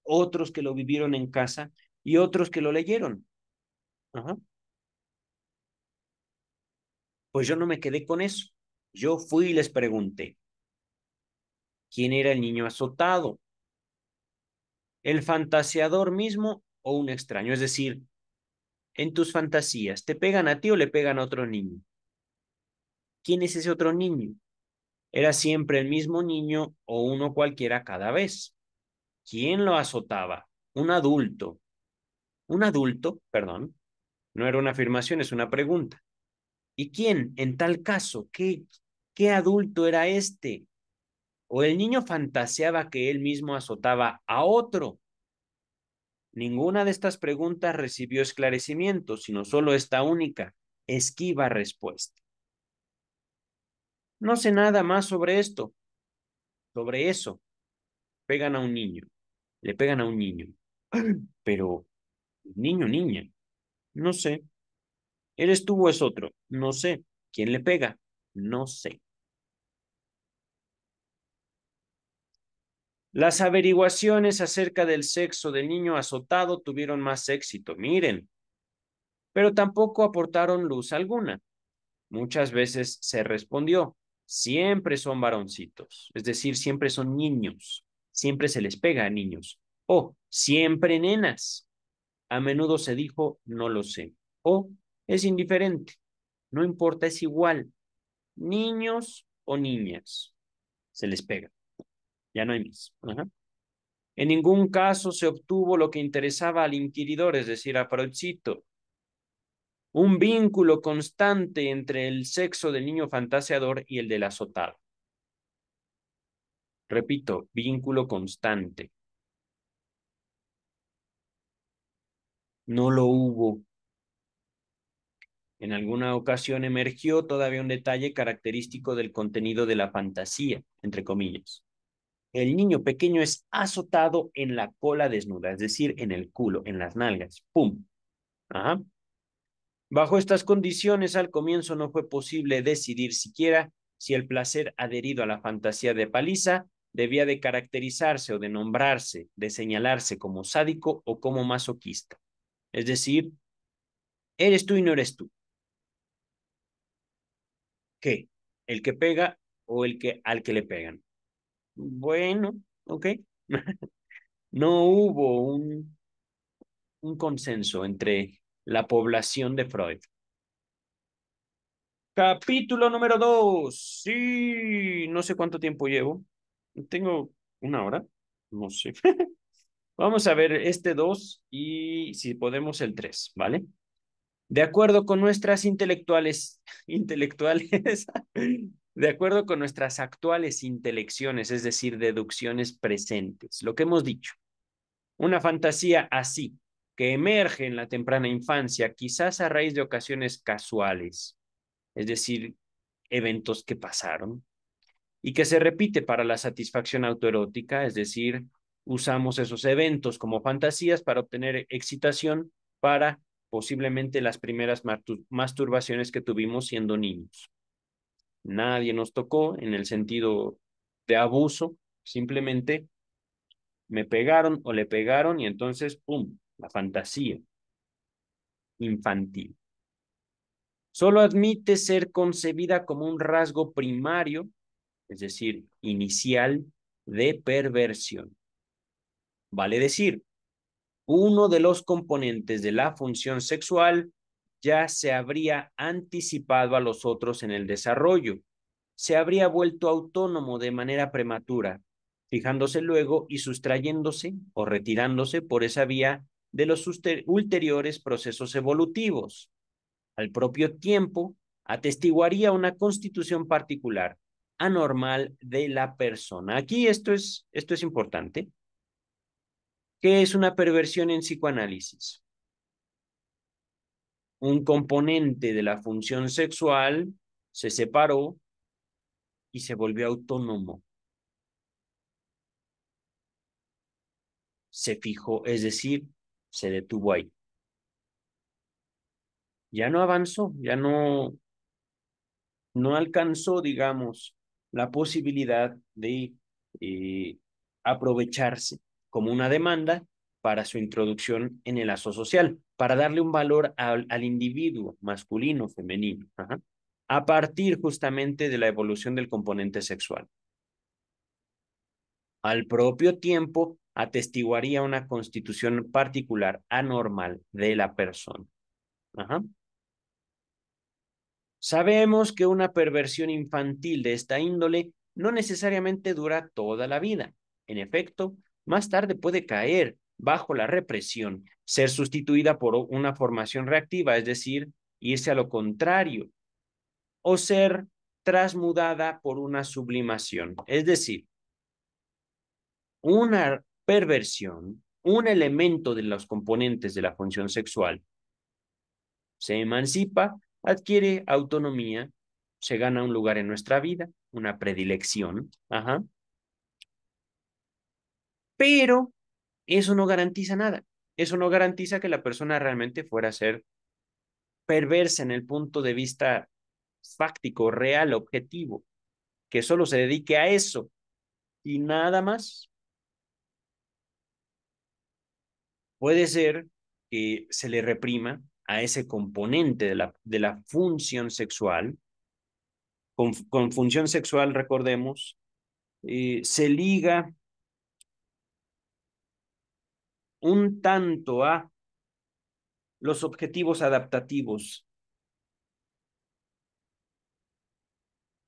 otros que lo vivieron en casa y otros que lo leyeron. Pues yo no me quedé con eso. Yo fui y les pregunté, ¿quién era el niño azotado? ¿El fantaseador mismo o un extraño? Es decir, en tus fantasías, ¿te pegan a ti o le pegan a otro niño? ¿Quién es ese otro niño? Era siempre el mismo niño o uno cualquiera cada vez. ¿Quién lo azotaba? Un adulto. Un adulto, perdón. No era una afirmación, es una pregunta. ¿Y quién, en tal caso, qué, qué adulto era este? ¿O el niño fantaseaba que él mismo azotaba a otro? Ninguna de estas preguntas recibió esclarecimiento, sino solo esta única, esquiva respuesta. No sé nada más sobre esto, sobre eso. Pegan a un niño, le pegan a un niño. *gasps* Pero, niño, niña, no sé. ¿Eres tú o es otro? No sé. ¿Quién le pega? No sé. Las averiguaciones acerca del sexo del niño azotado tuvieron más éxito, miren, pero tampoco aportaron luz alguna. Muchas veces se respondió, siempre son varoncitos, es decir, siempre son niños, siempre se les pega a niños, o siempre nenas. A menudo se dijo, no lo sé, o es indiferente, no importa, es igual, niños o niñas, se les pega, ya no hay más. En ningún caso se obtuvo lo que interesaba al inquiridor, es decir, a Freudcito un vínculo constante entre el sexo del niño fantaseador y el del azotado. Repito, vínculo constante. No lo hubo. En alguna ocasión emergió todavía un detalle característico del contenido de la fantasía, entre comillas. El niño pequeño es azotado en la cola desnuda, es decir, en el culo, en las nalgas. ¡Pum! Ajá. Bajo estas condiciones, al comienzo no fue posible decidir siquiera si el placer adherido a la fantasía de paliza debía de caracterizarse o de nombrarse, de señalarse como sádico o como masoquista. Es decir, eres tú y no eres tú. ¿Qué? ¿El que pega o el que al que le pegan? Bueno, ok. *laughs* no hubo un, un consenso entre la población de Freud. Capítulo número dos Sí, no sé cuánto tiempo llevo. Tengo una hora. No sé. *laughs* Vamos a ver este dos y si podemos el tres ¿vale? De acuerdo con nuestras intelectuales, *laughs* intelectuales, *laughs* de acuerdo con nuestras actuales intelecciones, es decir, deducciones presentes, lo que hemos dicho, una fantasía así que emerge en la temprana infancia, quizás a raíz de ocasiones casuales, es decir, eventos que pasaron, y que se repite para la satisfacción autoerótica, es decir, usamos esos eventos como fantasías para obtener excitación para posiblemente las primeras masturbaciones que tuvimos siendo niños. Nadie nos tocó en el sentido de abuso, simplemente me pegaron o le pegaron y entonces, ¡pum!, la fantasía infantil. Solo admite ser concebida como un rasgo primario, es decir, inicial de perversión. Vale decir, uno de los componentes de la función sexual ya se habría anticipado a los otros en el desarrollo, se habría vuelto autónomo de manera prematura, fijándose luego y sustrayéndose o retirándose por esa vía de los ulteriores procesos evolutivos. Al propio tiempo, atestiguaría una constitución particular, anormal de la persona. Aquí esto es, esto es importante. ¿Qué es una perversión en psicoanálisis? Un componente de la función sexual se separó y se volvió autónomo. Se fijó, es decir, se detuvo ahí. Ya no avanzó, ya no, no alcanzó, digamos, la posibilidad de eh, aprovecharse como una demanda para su introducción en el aso social, para darle un valor al, individuo masculino, femenino, a partir justamente de la evolución del componente sexual. Al propio tiempo atestiguaría una constitución particular, anormal de la persona. Sabemos que una perversión infantil de esta índole no necesariamente dura toda la vida. En efecto, más tarde puede caer bajo la represión, ser sustituida por una formación reactiva, es decir, irse a lo contrario, o ser transmudada por una sublimación. Es decir, una perversión, un elemento de los componentes de la función sexual se emancipa, adquiere autonomía, se gana un lugar en nuestra vida, una predilección. Ajá. Pero eso no garantiza nada. Eso no garantiza que la persona realmente fuera a ser perversa en el punto de vista fáctico, real, objetivo, que solo se dedique a eso y nada más. puede ser que se le reprima a ese componente de la, de la función sexual. Con, función sexual, recordemos, eh, se liga un tanto a los objetivos adaptativos.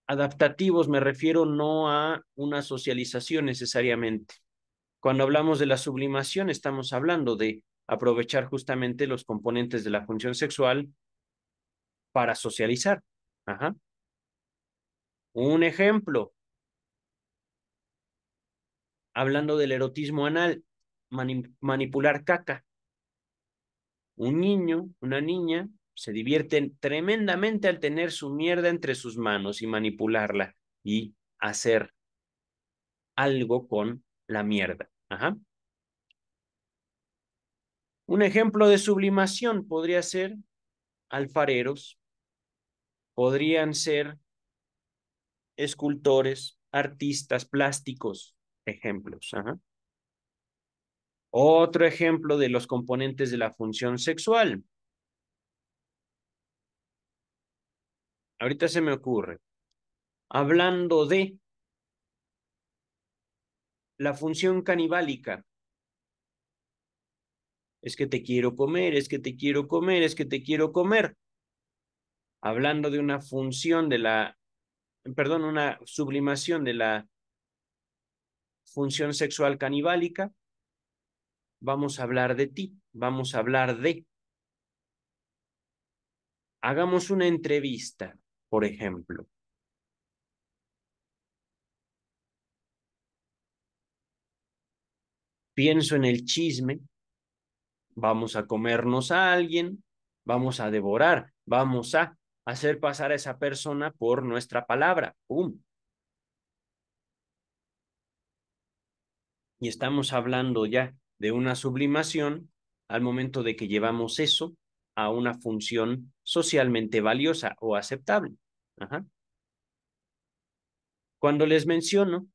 Adaptativos me refiero no a una socialización necesariamente, cuando hablamos de la sublimación, estamos hablando de aprovechar justamente los componentes de la función sexual para socializar. Un ejemplo. Hablando del erotismo anal, manipular caca. Un niño, una niña, se divierten tremendamente al tener su mierda entre sus manos y manipularla y hacer algo con la mierda. Un ejemplo de sublimación podría ser alfareros, podrían ser escultores, artistas, plásticos, ejemplos. Otro ejemplo de los componentes de la función sexual. Ahorita se me ocurre, hablando de la función canibálica. Es que te quiero comer, es que te quiero comer, es que te quiero comer. Hablando de una función de la, perdón, una sublimación de la función sexual canibálica, vamos a hablar de ti, vamos a hablar de. Hagamos una entrevista, por ejemplo. pienso en el chisme, vamos a comernos a alguien, vamos a devorar, vamos a hacer pasar a esa persona por nuestra palabra. Y estamos hablando ya de una sublimación al momento de que llevamos eso a una función socialmente valiosa o aceptable. Cuando les menciono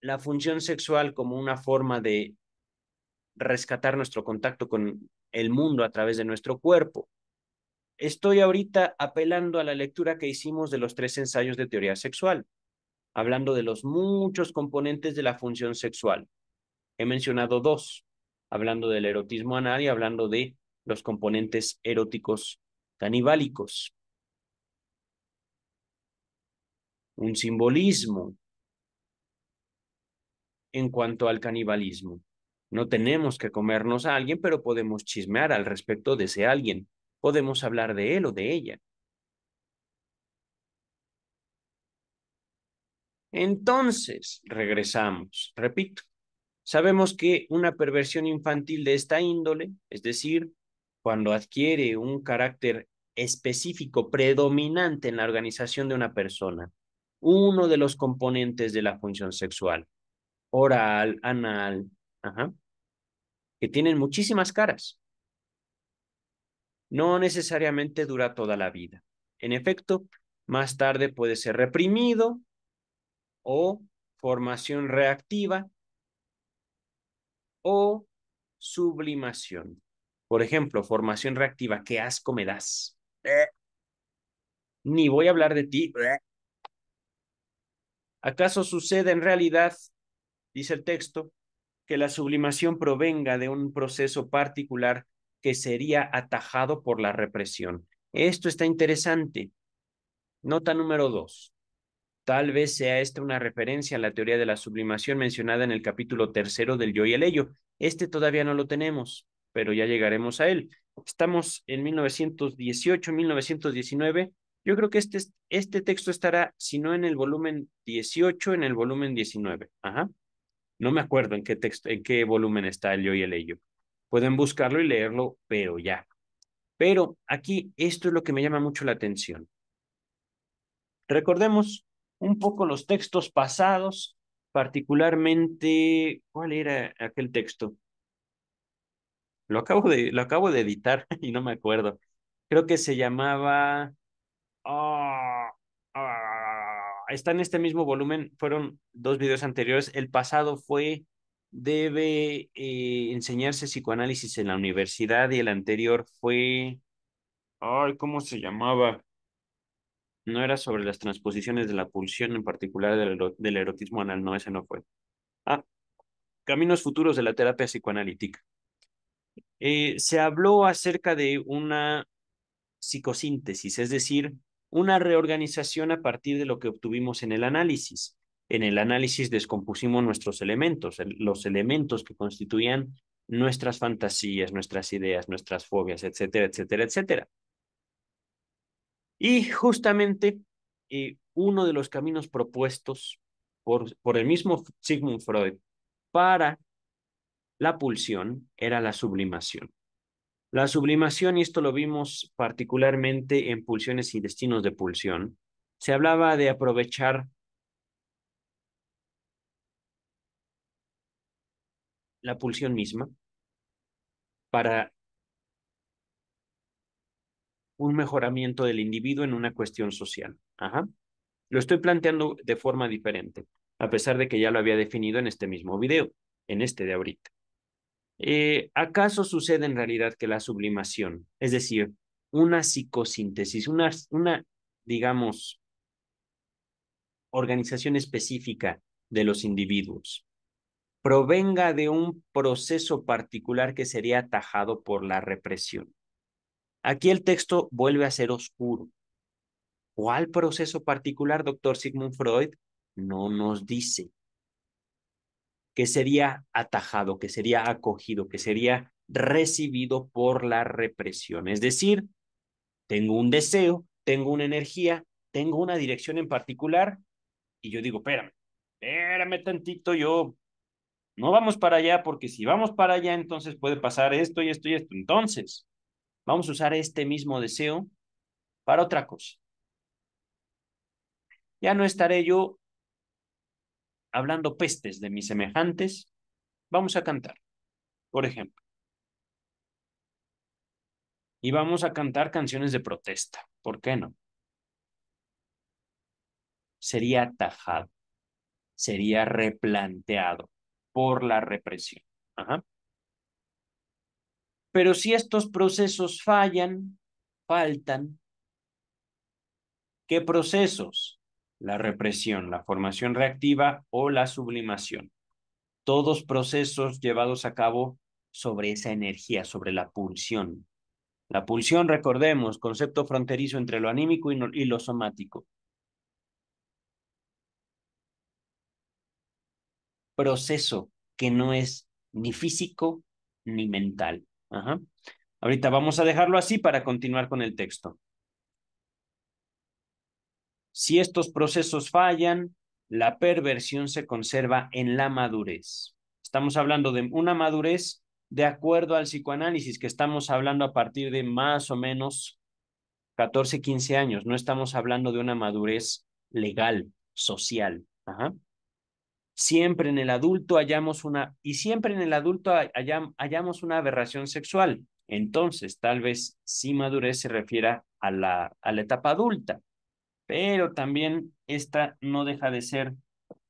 la función sexual como una forma de rescatar nuestro contacto con el mundo a través de nuestro cuerpo. Estoy ahorita apelando a la lectura que hicimos de los tres ensayos de teoría sexual, hablando de los muchos componentes de la función sexual. He mencionado dos, hablando del erotismo anal y hablando de los componentes eróticos canibálicos. Un simbolismo, en cuanto al canibalismo. No tenemos que comernos a alguien, pero podemos chismear al respecto de ese alguien. Podemos hablar de él o de ella. Entonces, regresamos. Repito, sabemos que una perversión infantil de esta índole, es decir, cuando adquiere un carácter específico predominante en la organización de una persona, uno de los componentes de la función sexual, oral, anal, que tienen muchísimas caras. No necesariamente dura toda la vida. En efecto, más tarde puede ser reprimido o formación reactiva o sublimación. Por ejemplo, formación reactiva, qué asco me das. Ni voy a hablar de ti. ¿Acaso sucede en realidad dice el texto, que la sublimación provenga de un proceso particular que sería atajado por la represión. Esto está interesante. Nota número dos. Tal vez sea esta una referencia a la teoría de la sublimación mencionada en el capítulo tercero del yo y el ello. Este todavía no lo tenemos, pero ya llegaremos a él. Estamos en 1918, 1919. Yo creo que este, este texto estará, si no en el volumen 18, en el volumen 19. Ajá. No me acuerdo en qué, texto, en qué volumen está el yo y el ello. Pueden buscarlo y leerlo, pero ya. Pero aquí esto es lo que me llama mucho la atención. Recordemos un poco los textos pasados, particularmente, ¿cuál era aquel texto? Lo acabo de, lo acabo de editar *laughs* y no me acuerdo. Creo que se llamaba... Ah, está en este mismo volumen, fueron dos videos anteriores. El pasado fue debe eh, enseñarse psicoanálisis en la universidad y el anterior fue... Ay, ¿cómo se llamaba? No era sobre las transposiciones de la pulsión, en particular del, erotismo anal, no, ese no fue. Ah, caminos futuros de la terapia psicoanalítica. Eh, se habló acerca de una psicosíntesis, es decir, una reorganización a partir de lo que obtuvimos en el análisis. En el análisis descompusimos nuestros elementos, los elementos que constituían nuestras fantasías, nuestras ideas, nuestras fobias, etcétera, etcétera, etcétera. Y justamente eh, uno de los caminos propuestos por, por el mismo Sigmund Freud para la pulsión era la sublimación. La sublimación, y esto lo vimos particularmente en pulsiones y destinos de pulsión, se hablaba de aprovechar la pulsión misma para un mejoramiento del individuo en una cuestión social. Ajá. Lo estoy planteando de forma diferente, a pesar de que ya lo había definido en este mismo video, en este de ahorita. Eh, ¿acaso sucede en realidad que la sublimación, es decir, una psicosíntesis, una, una, digamos, organización específica de los individuos, provenga de un proceso particular que sería atajado por la represión? Aquí el texto vuelve a ser oscuro. ¿Cuál proceso particular, doctor Sigmund Freud? No nos dice que sería atajado, que sería acogido, que sería recibido por la represión. Es decir, tengo un deseo, tengo una energía, tengo una dirección en particular y yo digo, espérame, espérame tantito, yo no vamos para allá porque si vamos para allá entonces puede pasar esto y esto y esto. Entonces, vamos a usar este mismo deseo para otra cosa. Ya no estaré yo hablando pestes de mis semejantes, vamos a cantar, por ejemplo. Y vamos a cantar canciones de protesta, ¿por qué no? Sería atajado, sería replanteado por la represión. Ajá. Pero si estos procesos fallan, faltan, ¿qué procesos? la represión, la formación reactiva o la sublimación. Todos procesos llevados a cabo sobre esa energía, sobre la pulsión. La pulsión, recordemos, concepto fronterizo entre lo anímico y, lo somático. Proceso que no es ni físico ni mental. Ahorita vamos a dejarlo así para continuar con el texto. Si estos procesos fallan, la perversión se conserva en la madurez. Estamos hablando de una madurez de acuerdo al psicoanálisis, que estamos hablando a partir de más o menos 14, 15 años. No estamos hablando de una madurez legal, social. Siempre en el adulto hallamos una, y siempre en el adulto hallamos una aberración sexual. Entonces, tal vez si madurez se refiera a la, a la etapa adulta pero también esta no deja de ser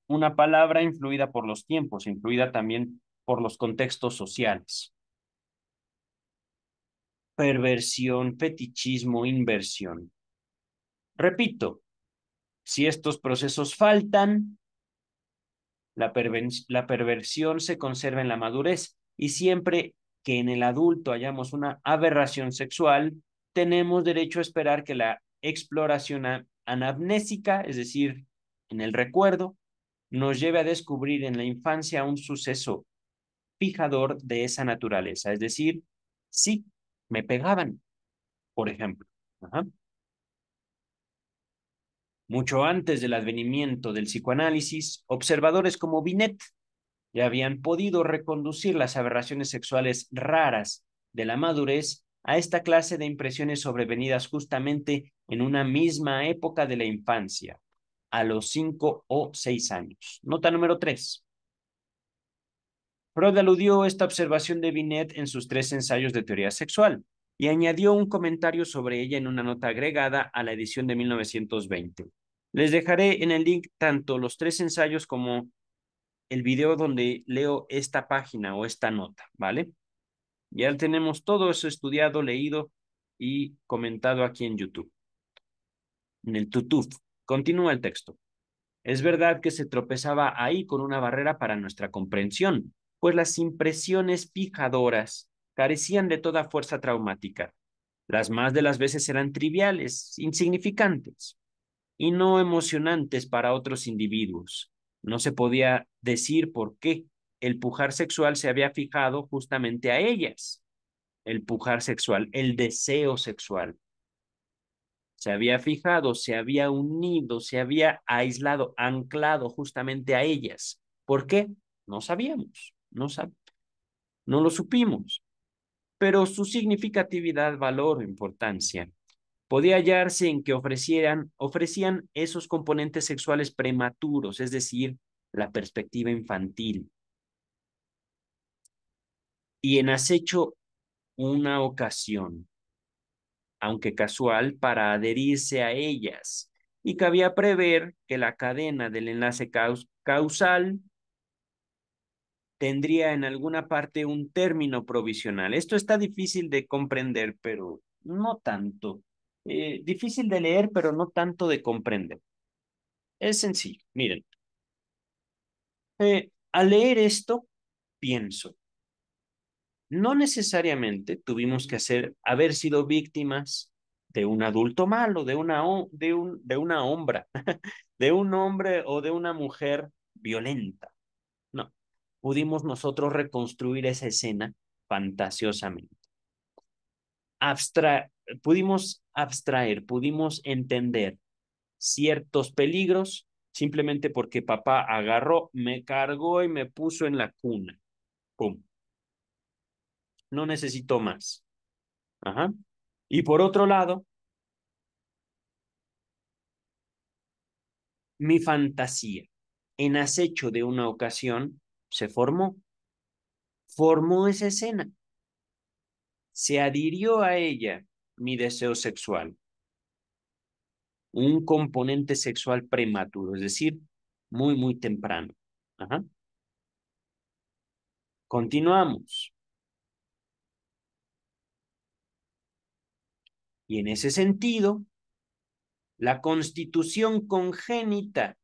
una palabra influida por los tiempos, influida también por los contextos sociales. Perversión, fetichismo, inversión. Repito, si estos procesos faltan, la, perversión se conserva en la madurez y siempre que en el adulto hayamos una aberración sexual, tenemos derecho a esperar que la exploración anamnésica, es decir, en el recuerdo, nos lleve a descubrir en la infancia un suceso fijador de esa naturaleza. Es decir, sí, me pegaban, por ejemplo. Mucho antes del advenimiento del psicoanálisis, observadores como Binet ya habían podido reconducir las aberraciones sexuales raras de la madurez a esta clase de impresiones sobrevenidas justamente en una misma época de la infancia, a los cinco o seis años. Nota número tres. Freud aludió esta observación de Binet en sus tres ensayos de teoría sexual y añadió un comentario sobre ella en una nota agregada a la edición de 1920. Les dejaré en el link tanto los tres ensayos como el video donde leo esta página o esta nota, ¿vale? Ya tenemos todo eso estudiado, leído y comentado aquí en YouTube en el tutuf. Continúa el texto. Es verdad que se tropezaba ahí con una barrera para nuestra comprensión, pues las impresiones fijadoras carecían de toda fuerza traumática. Las más de las veces eran triviales, insignificantes y no emocionantes para otros individuos. No se podía decir por qué el pujar sexual se había fijado justamente a ellas. El pujar sexual, el deseo sexual se había fijado, se había unido, se había aislado, anclado justamente a ellas. ¿Por qué? No sabíamos, no, no lo supimos. Pero su significatividad, valor, importancia, podía hallarse en que ofrecieran, ofrecían esos componentes sexuales prematuros, es decir, la perspectiva infantil. Y en acecho una ocasión, aunque casual, para adherirse a ellas, y cabía prever que la cadena del enlace causal tendría en alguna parte un término provisional. Esto está difícil de comprender, pero no tanto. Eh, difícil de leer, pero no tanto de comprender. Es sencillo, miren. Eh, al leer esto, pienso, no necesariamente tuvimos que hacer, haber sido víctimas de un adulto malo, de una, de un, de una hombra, *laughs* de un hombre o de una mujer violenta. No, pudimos nosotros reconstruir esa escena fantasiosamente. pudimos abstraer, pudimos entender ciertos peligros simplemente porque papá agarró, me cargó y me puso en la cuna. ¡Pum! no necesito más. Ajá. Y por otro lado, mi fantasía en acecho de una ocasión se formó. Formó esa escena. Se adhirió a ella mi deseo sexual. Un componente sexual prematuro, es decir, muy, muy temprano. Continuamos. Y en ese sentido, la constitución congénita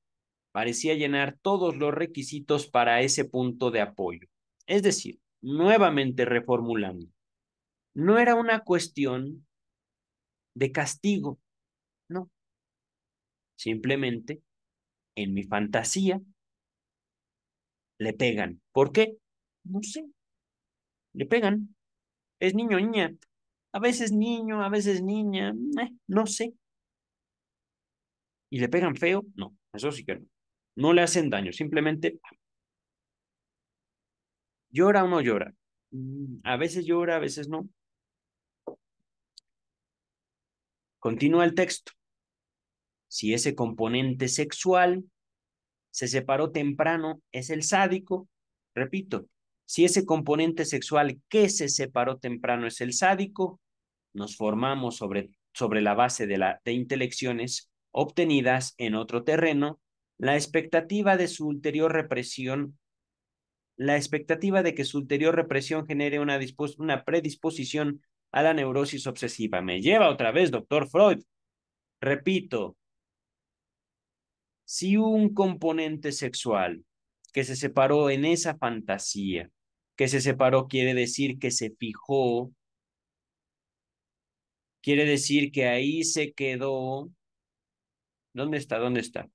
parecía llenar todos los requisitos para ese punto de apoyo. Es decir, nuevamente reformulando, no era una cuestión de castigo, no. Simplemente, en mi fantasía, le pegan. ¿Por qué? No sé. Le pegan. Es niño niña a veces niño, a veces niña, eh, no sé. ¿Y le pegan feo? No, eso sí que no. No le hacen daño, simplemente... ¿Llora o no llora? Mm, a veces llora, a veces no. Continúa el texto. Si ese componente sexual se separó temprano, es el sádico. Repito, si ese componente sexual que se separó temprano es el sádico, nos formamos sobre, sobre la base de, la, de intelecciones obtenidas en otro terreno, la expectativa de su ulterior represión, la expectativa de que su ulterior represión genere una, una predisposición a la neurosis obsesiva. Me lleva otra vez, doctor Freud. Repito, si un componente sexual que se separó en esa fantasía, que se separó quiere decir que se fijó Quiere decir que ahí se quedó. ¿Dónde está? ¿Dónde está?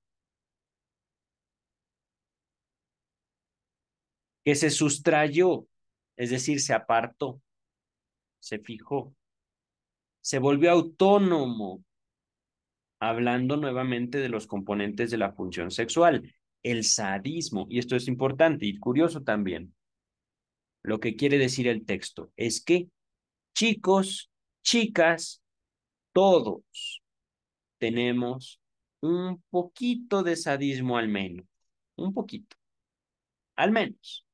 Que se sustrayó, es decir, se apartó, se fijó, se volvió autónomo, hablando nuevamente de los componentes de la función sexual, el sadismo, y esto es importante y curioso también. Lo que quiere decir el texto es que chicos chicas, todos tenemos un poquito de sadismo al menos, un poquito, al menos.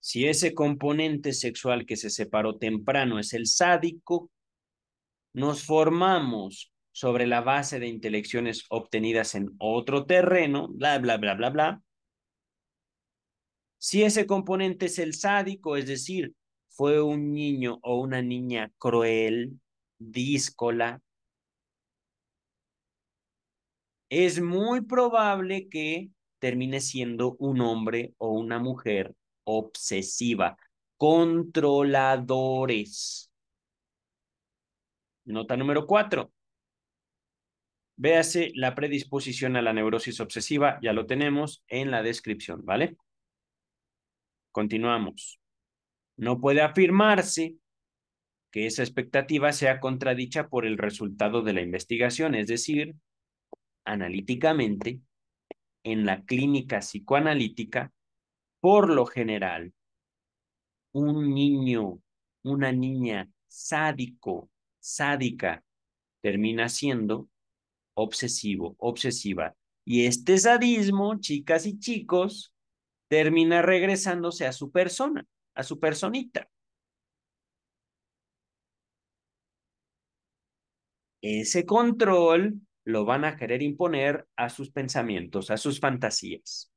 Si ese componente sexual que se separó temprano es el sádico, nos formamos sobre la base de intelecciones obtenidas en otro terreno, bla, bla, bla, bla, bla, si ese componente es el sádico, es decir, fue un niño o una niña cruel, díscola, es muy probable que termine siendo un hombre o una mujer obsesiva, controladores. Nota número cuatro. Véase la predisposición a la neurosis obsesiva, ya lo tenemos en la descripción, ¿vale? Continuamos. No puede afirmarse que esa expectativa sea contradicha por el resultado de la investigación, es decir, analíticamente, en la clínica psicoanalítica, por lo general, un niño, una niña sádico, sádica, termina siendo obsesivo, obsesiva. Y este sadismo, chicas y chicos, termina regresándose a su persona, a su personita. Ese control lo van a querer imponer a sus pensamientos, a sus fantasías.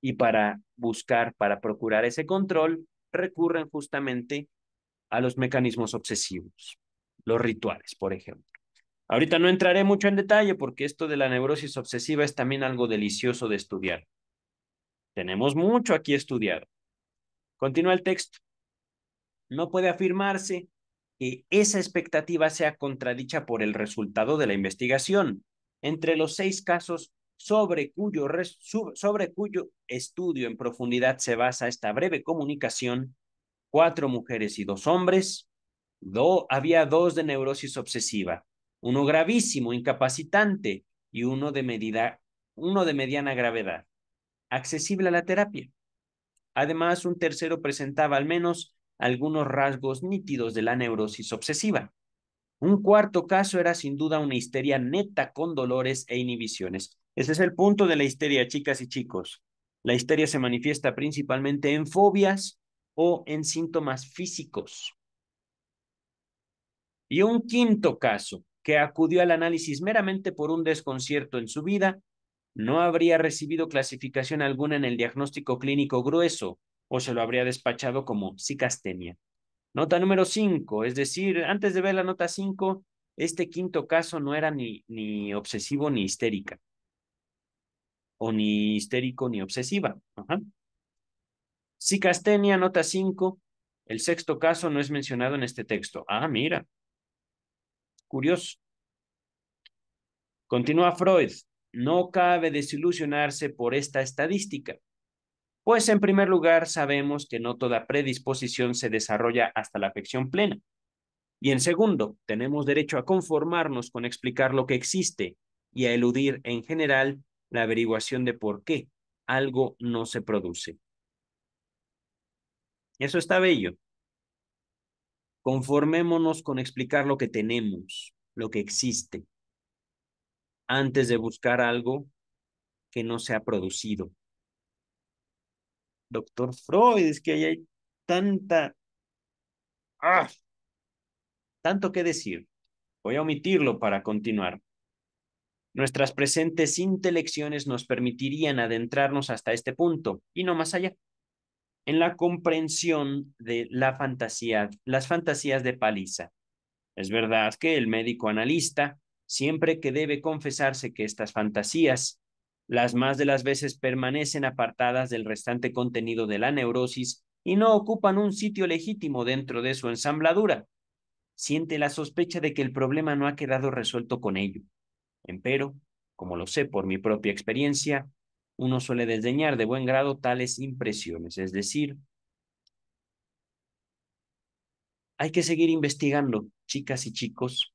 Y para buscar, para procurar ese control, recurren justamente a los mecanismos obsesivos, los rituales, por ejemplo. Ahorita no entraré mucho en detalle porque esto de la neurosis obsesiva es también algo delicioso de estudiar. Tenemos mucho aquí estudiado. Continúa el texto. No puede afirmarse que esa expectativa sea contradicha por el resultado de la investigación. Entre los seis casos sobre cuyo, sobre cuyo estudio en profundidad se basa esta breve comunicación, cuatro mujeres y dos hombres, había dos de neurosis obsesiva, uno gravísimo, incapacitante, y uno de, medida, uno de mediana gravedad accesible a la terapia. Además, un tercero presentaba al menos algunos rasgos nítidos de la neurosis obsesiva. Un cuarto caso era sin duda una histeria neta con dolores e inhibiciones. Ese es el punto de la histeria, chicas y chicos. La histeria se manifiesta principalmente en fobias o en síntomas físicos. Y un quinto caso, que acudió al análisis meramente por un desconcierto en su vida no habría recibido clasificación alguna en el diagnóstico clínico grueso o se lo habría despachado como psicastenia. Nota número 5, es decir, antes de ver la nota 5, este quinto caso no era ni, ni obsesivo ni histérica, o ni histérico ni obsesiva. Psicastenia, nota 5, el sexto caso no es mencionado en este texto. Ah, mira, curioso. Continúa Freud, no cabe desilusionarse por esta estadística, pues en primer lugar sabemos que no toda predisposición se desarrolla hasta la afección plena. Y en segundo, tenemos derecho a conformarnos con explicar lo que existe y a eludir en general la averiguación de por qué algo no se produce. Eso está bello. Conformémonos con explicar lo que tenemos, lo que existe, antes de buscar algo que no se ha producido. Doctor Freud, es que ahí hay tanta... ¡Ah! Tanto que decir. Voy a omitirlo para continuar. Nuestras presentes intelecciones nos permitirían adentrarnos hasta este punto y no más allá, en la comprensión de la fantasía, las fantasías de paliza. Es verdad que el médico analista siempre que debe confesarse que estas fantasías, las más de las veces permanecen apartadas del restante contenido de la neurosis y no ocupan un sitio legítimo dentro de su ensambladura. Siente la sospecha de que el problema no ha quedado resuelto con ello. Empero, como lo sé por mi propia experiencia, uno suele desdeñar de buen grado tales impresiones, es decir, hay que seguir investigando, chicas y chicos,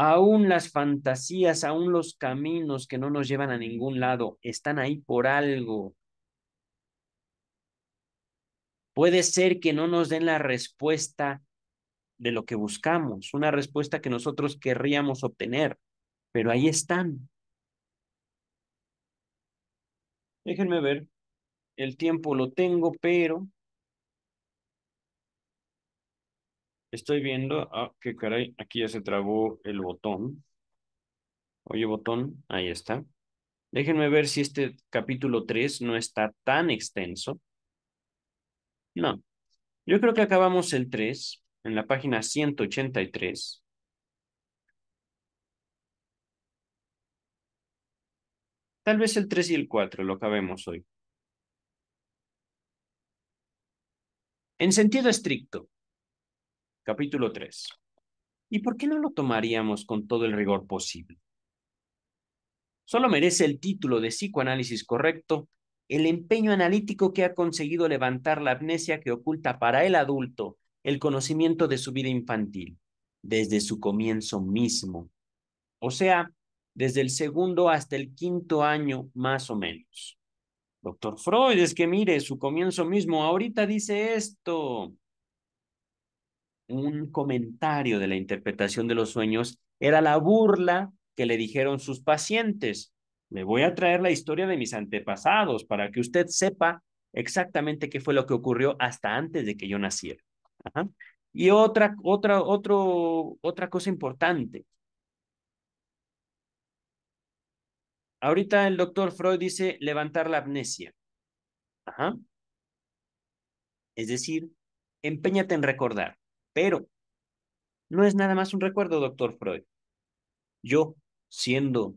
aún las fantasías, aún los caminos que no nos llevan a ningún lado, están ahí por algo. Puede ser que no nos den la respuesta de lo que buscamos, una respuesta que nosotros querríamos obtener, pero ahí están. Déjenme ver, el tiempo lo tengo, pero estoy viendo ah, qué caray, aquí ya se trabó el botón. Oye, botón, ahí está. Déjenme ver si este capítulo 3 no está tan extenso. No. Yo creo que acabamos el 3 en la página 183. Tal vez el 3 y el 4 lo acabemos hoy. En sentido estricto, capítulo 3. ¿Y por qué no lo tomaríamos con todo el rigor posible? Solo merece el título de psicoanálisis correcto el empeño analítico que ha conseguido levantar la amnesia que oculta para el adulto el conocimiento de su vida infantil, desde su comienzo mismo, o sea, desde el segundo hasta el quinto año más o menos. Doctor Freud, es que mire, su comienzo mismo, ahorita dice esto, un comentario de la interpretación de los sueños era la burla que le dijeron sus pacientes. Me voy a traer la historia de mis antepasados para que usted sepa exactamente qué fue lo que ocurrió hasta antes de que yo naciera. Y otra, otra, otro, otra cosa importante. Ahorita el doctor Freud dice levantar la amnesia. Es decir, empeñate en recordar. Pero no es nada más un recuerdo, doctor Freud. Yo, siendo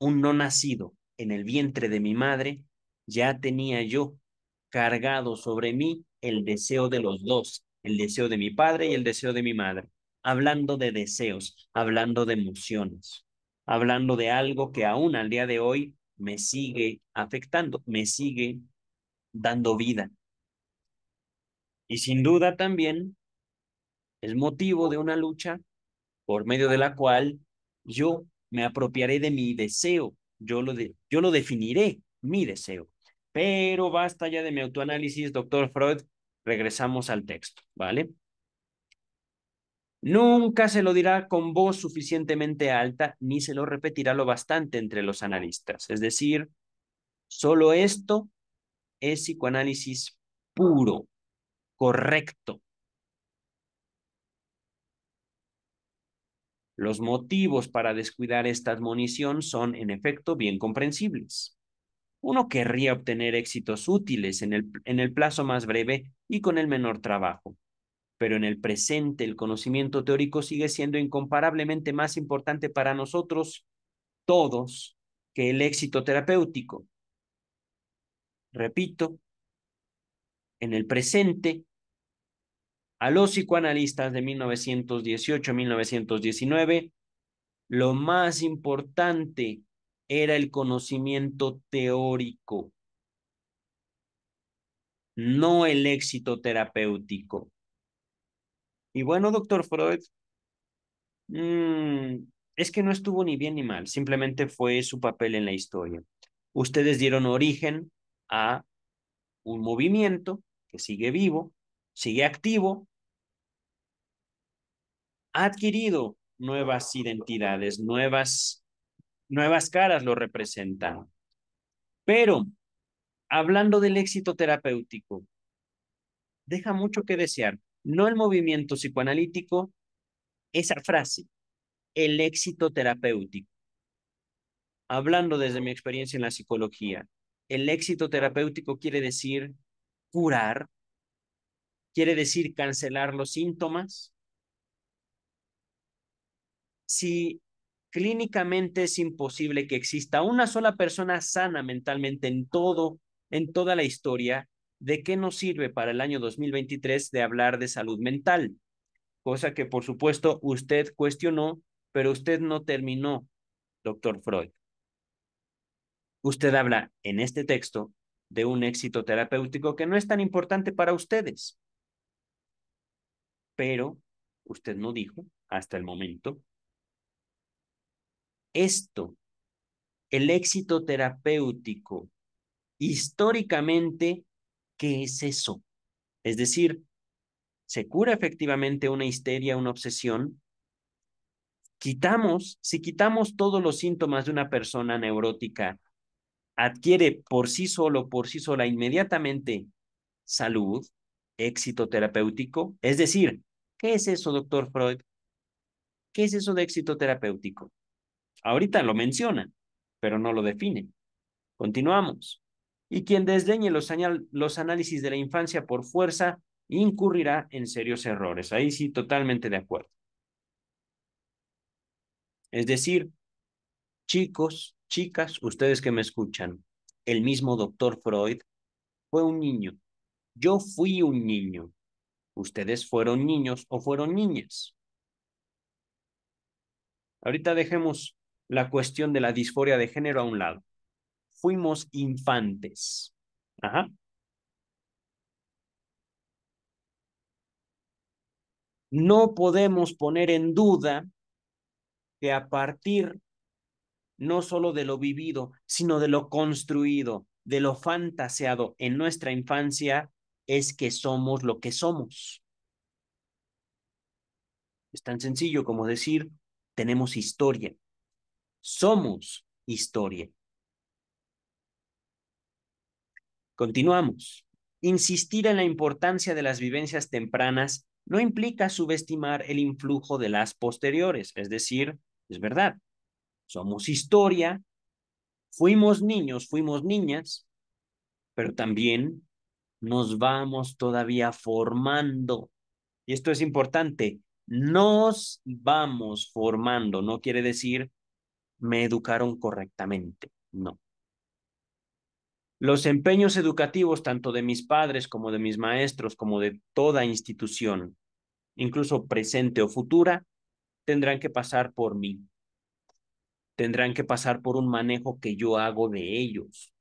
un no nacido en el vientre de mi madre, ya tenía yo cargado sobre mí el deseo de los dos, el deseo de mi padre y el deseo de mi madre, hablando de deseos, hablando de emociones, hablando de algo que aún al día de hoy me sigue afectando, me sigue dando vida, y sin duda también el motivo de una lucha por medio de la cual yo me apropiaré de mi deseo, yo lo, yo lo definiré, mi deseo. Pero basta ya de mi autoanálisis, doctor Freud, regresamos al texto, ¿vale? Nunca se lo dirá con voz suficientemente alta, ni se lo repetirá lo bastante entre los analistas. Es decir, solo esto es psicoanálisis puro, correcto. Los motivos para descuidar esta admonición son, en efecto, bien comprensibles. Uno querría obtener éxitos útiles en el, en el plazo más breve y con el menor trabajo, pero en el presente el conocimiento teórico sigue siendo incomparablemente más importante para nosotros todos que el éxito terapéutico. Repito, en el presente a los psicoanalistas de 1918-1919, lo más importante era el conocimiento teórico, no el éxito terapéutico. Y bueno, doctor Freud, mm, es que no estuvo ni bien ni mal, simplemente fue su papel en la historia. Ustedes dieron origen a un movimiento que sigue vivo, sigue activo, ha adquirido nuevas identidades, nuevas, nuevas caras lo representan. Pero, hablando del éxito terapéutico, deja mucho que desear. No el movimiento psicoanalítico, esa frase, el éxito terapéutico. Hablando desde mi experiencia en la psicología, el éxito terapéutico quiere decir curar, quiere decir cancelar los síntomas. Si clínicamente es imposible que exista una sola persona sana mentalmente en todo, en toda la historia, ¿de qué nos sirve para el año 2023 de hablar de salud mental? Cosa que por supuesto usted cuestionó, pero usted no terminó, doctor Freud. Usted habla en este texto de un éxito terapéutico que no es tan importante para ustedes, pero usted no dijo hasta el momento esto. El éxito terapéutico históricamente, ¿qué es eso? Es decir, ¿se cura efectivamente una histeria, una obsesión? Quitamos, si quitamos todos los síntomas de una persona neurótica adquiere por sí solo, por sí sola, inmediatamente salud, éxito terapéutico. Es decir, ¿qué es eso, doctor Freud? ¿Qué es eso de éxito terapéutico? Ahorita lo menciona, pero no lo define. Continuamos. Y quien desdeñe los, los análisis de la infancia por fuerza incurrirá en serios errores. Ahí sí, totalmente de acuerdo. Es decir, chicos, Chicas, ustedes que me escuchan, el mismo doctor Freud fue un niño. Yo fui un niño. Ustedes fueron niños o fueron niñas. Ahorita dejemos la cuestión de la disforia de género a un lado. Fuimos infantes. Ajá. No podemos poner en duda que a partir no solo de lo vivido, sino de lo construido, de lo fantaseado en nuestra infancia, es que somos lo que somos. Es tan sencillo como decir, tenemos historia. Somos historia. Continuamos. Insistir en la importancia de las vivencias tempranas no implica subestimar el influjo de las posteriores, es decir, es verdad, somos historia, fuimos niños, fuimos niñas, pero también nos vamos todavía formando. Y esto es importante, nos vamos formando, no quiere decir me educaron correctamente, no. Los empeños educativos tanto de mis padres como de mis maestros, como de toda institución, incluso presente o futura, tendrán que pasar por mí tendrán que pasar por un manejo que yo hago de ellos.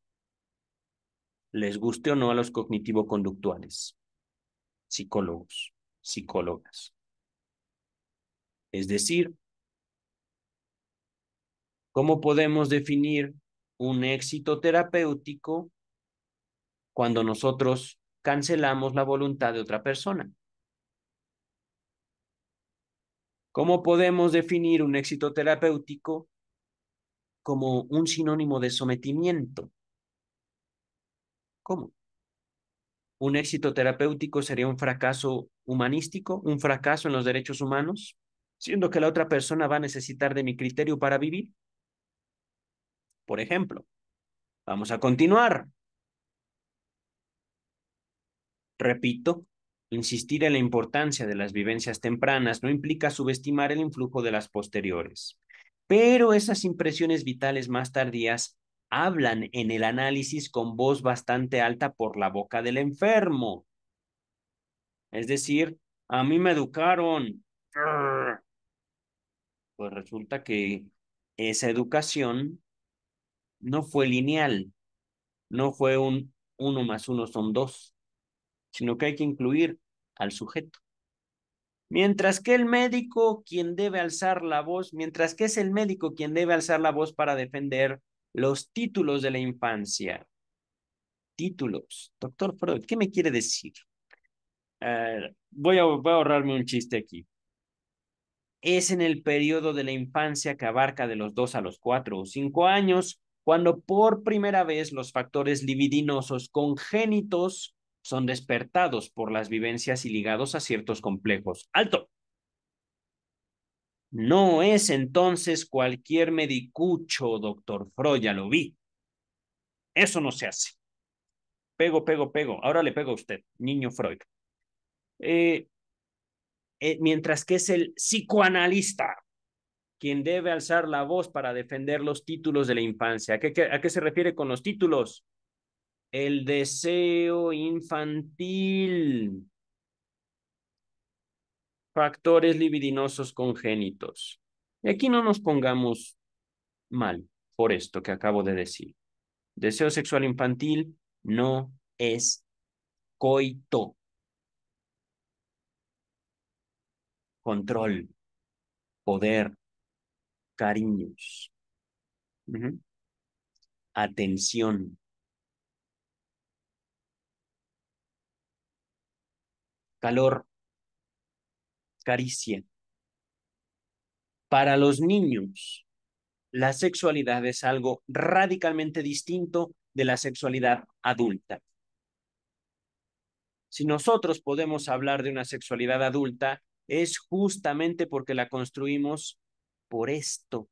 Les guste o no a los cognitivo-conductuales, psicólogos, psicólogas. Es decir, ¿cómo podemos definir un éxito terapéutico cuando nosotros cancelamos la voluntad de otra persona? ¿Cómo podemos definir un éxito terapéutico como un sinónimo de sometimiento. ¿Cómo? ¿Un éxito terapéutico sería un fracaso humanístico, un fracaso en los derechos humanos, siendo que la otra persona va a necesitar de mi criterio para vivir? Por ejemplo, vamos a continuar. Repito, insistir en la importancia de las vivencias tempranas no implica subestimar el influjo de las posteriores pero esas impresiones vitales más tardías hablan en el análisis con voz bastante alta por la boca del enfermo. Es decir, a mí me educaron. Pues resulta que esa educación no fue lineal, no fue un uno más uno son dos, sino que hay que incluir al sujeto. Mientras que el médico quien debe alzar la voz, mientras que es el médico quien debe alzar la voz para defender los títulos de la infancia. Títulos. Doctor Freud, ¿qué me quiere decir? voy, a, voy a ahorrarme un chiste aquí. Es en el periodo de la infancia que abarca de los dos a los cuatro o cinco años, cuando por primera vez los factores libidinosos congénitos son despertados por las vivencias y ligados a ciertos complejos. ¡Alto! No es entonces cualquier medicucho, doctor Freud, ya lo vi. Eso no se hace. Pego, pego, pego. Ahora le pego a usted, niño Freud. Eh, eh, mientras que es el psicoanalista quien debe alzar la voz para defender los títulos de la infancia. ¿A qué, a qué se refiere con los títulos? El deseo infantil. Factores libidinosos congénitos. Y aquí no nos pongamos mal por esto que acabo de decir. Deseo sexual infantil no es coito. Control, poder, cariños, atención, calor, caricia. Para los niños, la sexualidad es algo radicalmente distinto de la sexualidad adulta. Si nosotros podemos hablar de una sexualidad adulta, es justamente porque la construimos por esto,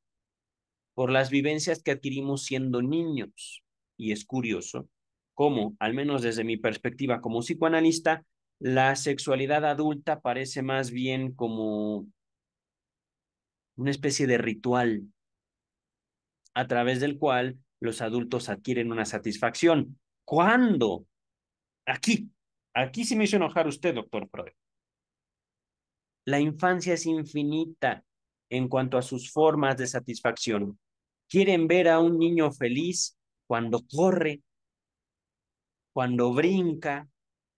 por las vivencias que adquirimos siendo niños. Y es curioso cómo, al menos desde mi perspectiva como psicoanalista, la sexualidad adulta parece más bien como una especie de ritual a través del cual los adultos adquieren una satisfacción. ¿Cuándo? Aquí. Aquí sí me hizo enojar usted, doctor Freud. La infancia es infinita en cuanto a sus formas de satisfacción. Quieren ver a un niño feliz cuando corre, cuando brinca,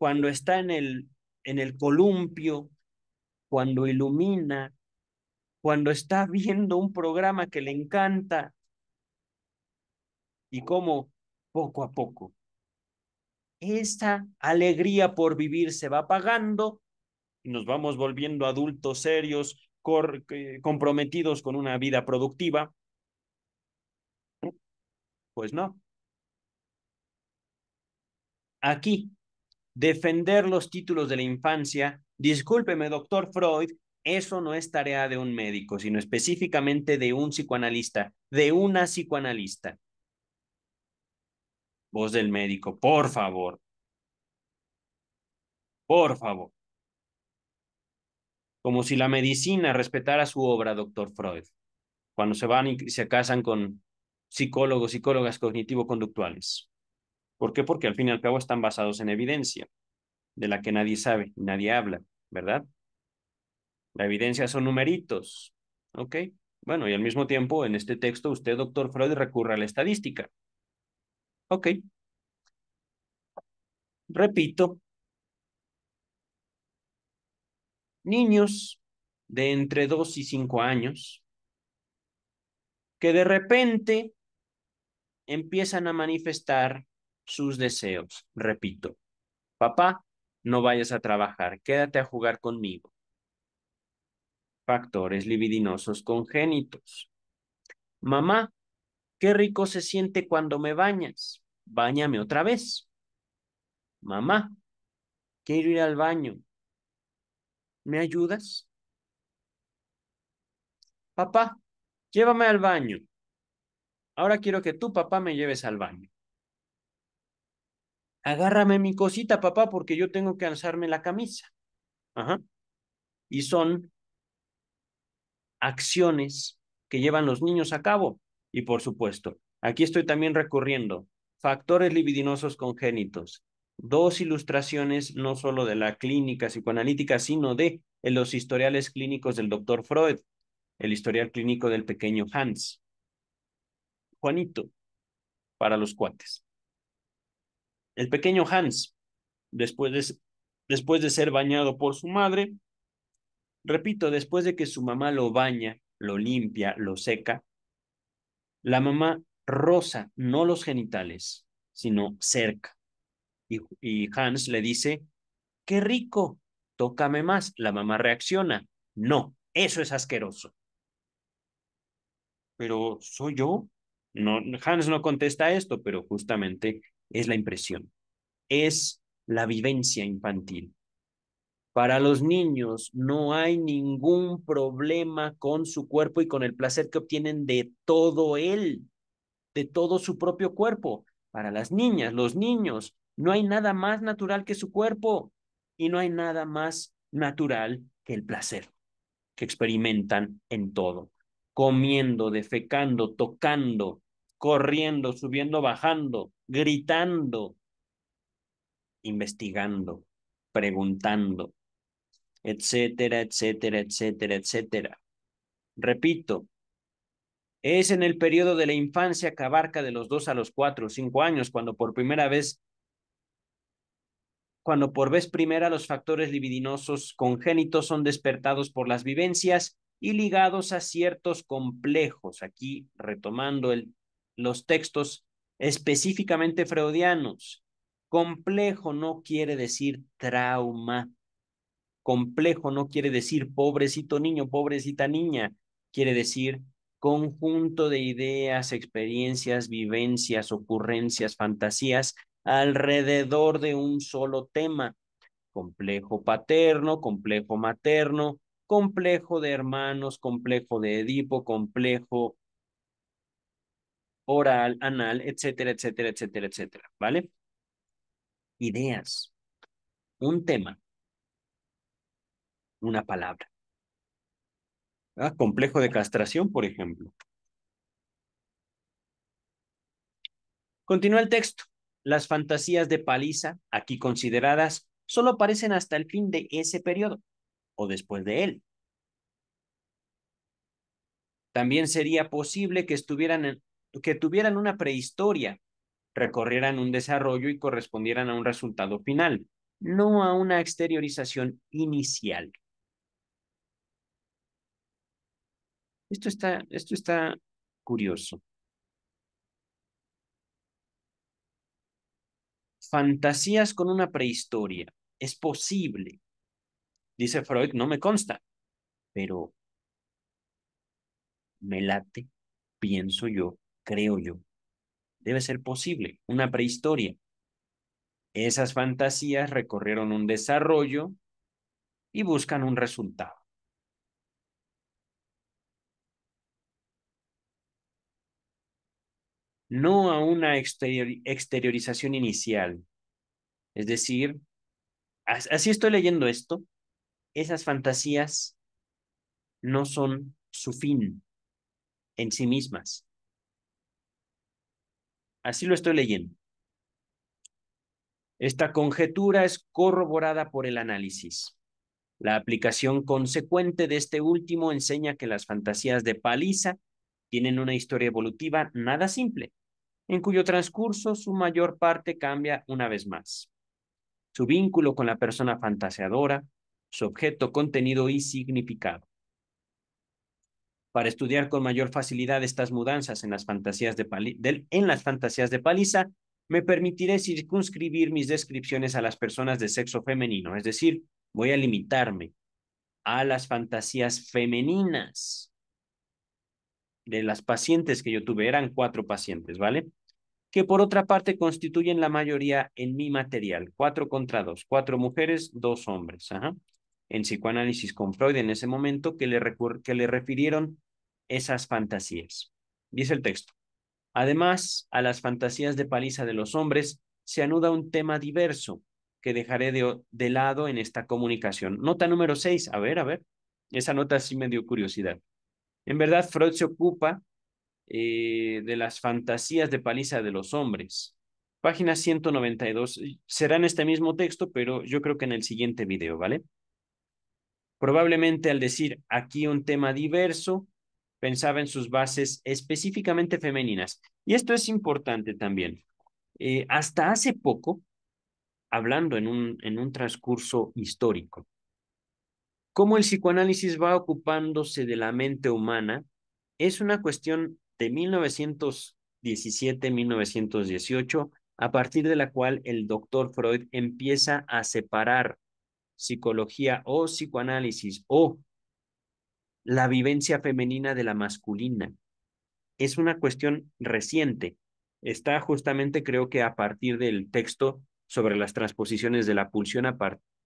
cuando está en el, en el columpio, cuando ilumina, cuando está viendo un programa que le encanta y cómo poco a poco esa alegría por vivir se va apagando y nos vamos volviendo adultos serios, eh, comprometidos con una vida productiva. Pues no. Aquí defender los títulos de la infancia, discúlpeme, doctor Freud, eso no es tarea de un médico, sino específicamente de un psicoanalista, de una psicoanalista. Voz del médico, por favor. Por favor. Como si la medicina respetara su obra, doctor Freud, cuando se van y se casan con psicólogos, psicólogas cognitivo-conductuales. ¿Por qué? Porque al fin y al cabo están basados en evidencia, de la que nadie sabe, nadie habla, ¿verdad? La evidencia son numeritos, ¿ok? Bueno, y al mismo tiempo, en este texto, usted, doctor Freud, recurre a la estadística. Ok. Repito. Niños de entre 2 y 5 años que de repente empiezan a manifestar sus deseos. Repito, papá, no vayas a trabajar, quédate a jugar conmigo. Factores libidinosos congénitos. Mamá, qué rico se siente cuando me bañas. Báñame otra vez. Mamá, quiero ir al baño. ¿Me ayudas? Papá, llévame al baño. Ahora quiero que tú, papá, me lleves al baño agárrame mi cosita, papá, porque yo tengo que alzarme la camisa. Y son acciones que llevan los niños a cabo. Y por supuesto, aquí estoy también recurriendo factores libidinosos congénitos, dos ilustraciones no solo de la clínica psicoanalítica, sino de eh, los historiales clínicos del doctor Freud, el historial clínico del pequeño Hans. Juanito, para los cuates. El pequeño Hans, después de, después de ser bañado por su madre, repito, después de que su mamá lo baña, lo limpia, lo seca, la mamá rosa, no los genitales, sino cerca. Y, y Hans le dice, qué rico, tócame más. La mamá reacciona, no, eso es asqueroso. Pero soy yo. No, Hans no contesta esto, pero justamente es la impresión, es la vivencia infantil. Para los niños no hay ningún problema con su cuerpo y con el placer que obtienen de todo él, de todo su propio cuerpo. Para las niñas, los niños, no hay nada más natural que su cuerpo y no hay nada más natural que el placer que experimentan en todo. Comiendo, defecando, tocando, corriendo, subiendo, bajando, gritando, investigando, preguntando, etcétera, etcétera, etcétera, etcétera. Repito, es en el periodo de la infancia que abarca de los dos a los cuatro o cinco años, cuando por primera vez, cuando por vez primera los factores libidinosos congénitos son despertados por las vivencias y ligados a ciertos complejos. Aquí retomando el, los textos específicamente freudianos. Complejo no quiere decir trauma. Complejo no quiere decir pobrecito niño, pobrecita niña. Quiere decir conjunto de ideas, experiencias, vivencias, ocurrencias, fantasías alrededor de un solo tema. Complejo paterno, complejo materno, complejo de hermanos, complejo de Edipo, complejo oral, anal, etcétera, etcétera, etcétera, etcétera, ¿vale? Ideas. Un tema. Una palabra. Ah, complejo de castración, por ejemplo. Continúa el texto. Las fantasías de paliza, aquí consideradas, solo aparecen hasta el fin de ese periodo o después de él. También sería posible que estuvieran en que tuvieran una prehistoria, recorrieran un desarrollo y correspondieran a un resultado final, no a una exteriorización inicial. Esto está, esto está curioso. Fantasías con una prehistoria. Es posible. Dice Freud, no me consta, pero me late, pienso yo, creo yo. Debe ser posible, una prehistoria. Esas fantasías recorrieron un desarrollo y buscan un resultado. No a una exteriorización inicial. Es decir, así estoy leyendo esto, esas fantasías no son su fin en sí mismas. Así lo estoy leyendo. Esta conjetura es corroborada por el análisis. La aplicación consecuente de este último enseña que las fantasías de Paliza tienen una historia evolutiva nada simple, en cuyo transcurso su mayor parte cambia una vez más. Su vínculo con la persona fantaseadora, su objeto, contenido y significado para estudiar con mayor facilidad estas mudanzas en las fantasías de, paliza, me permitiré circunscribir mis descripciones a las personas de sexo femenino, es decir, voy a limitarme a las fantasías femeninas de las pacientes que yo tuve, eran cuatro pacientes, ¿vale? Que por otra parte constituyen la mayoría en mi material, cuatro contra dos, cuatro mujeres, dos hombres, ajá en psicoanálisis con Freud en ese momento que le, que le refirieron esas fantasías. Dice el texto. Además, a las fantasías de paliza de los hombres se anuda un tema diverso que dejaré de, lado en esta comunicación. Nota número 6. A ver, a ver. Esa nota sí me dio curiosidad. En verdad, Freud se ocupa eh, de las fantasías de paliza de los hombres. Página 192. Será en este mismo texto, pero yo creo que en el siguiente video, ¿vale? Probablemente al decir aquí un tema diverso, pensaba en sus bases específicamente femeninas. Y esto es importante también. Eh, hasta hace poco, hablando en un, en un transcurso histórico, cómo el psicoanálisis va ocupándose de la mente humana es una cuestión de 1917-1918, a partir de la cual el doctor Freud empieza a separar psicología o psicoanálisis o la vivencia femenina de la masculina. Es una cuestión reciente. Está justamente, creo que a partir del texto sobre las transposiciones de la pulsión,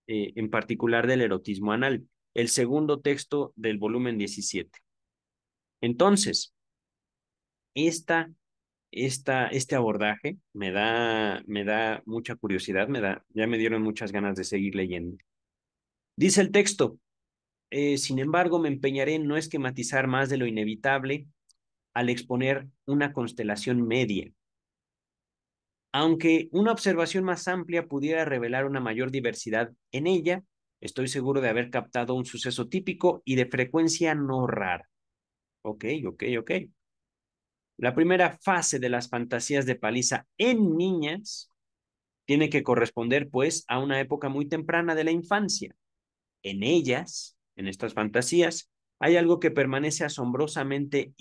eh, en particular del erotismo anal, el segundo texto del volumen 17. Entonces, esta, esta, este abordaje me da, me da mucha curiosidad, me da, ya me dieron muchas ganas de seguir leyendo. Dice el texto, eh, sin embargo, me empeñaré en no esquematizar más de lo inevitable al exponer una constelación media. Aunque una observación más amplia pudiera revelar una mayor diversidad en ella, estoy seguro de haber captado un suceso típico y de frecuencia no rara. Ok, ok, ok. La primera fase de las fantasías de paliza en niñas tiene que corresponder, pues, a una época muy temprana de la infancia en ellas, en estas fantasías, hay algo que permanece asombrosamente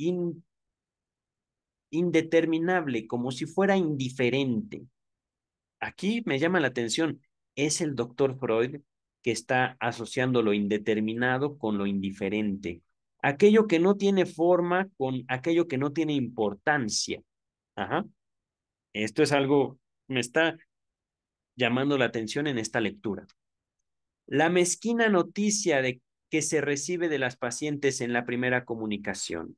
indeterminable, como si fuera indiferente. Aquí me llama la atención, es el doctor Freud que está asociando lo indeterminado con lo indiferente, aquello que no tiene forma con aquello que no tiene importancia. Ajá. Esto es algo, me está llamando la atención en esta lectura la mezquina noticia de que se recibe de las pacientes en la primera comunicación.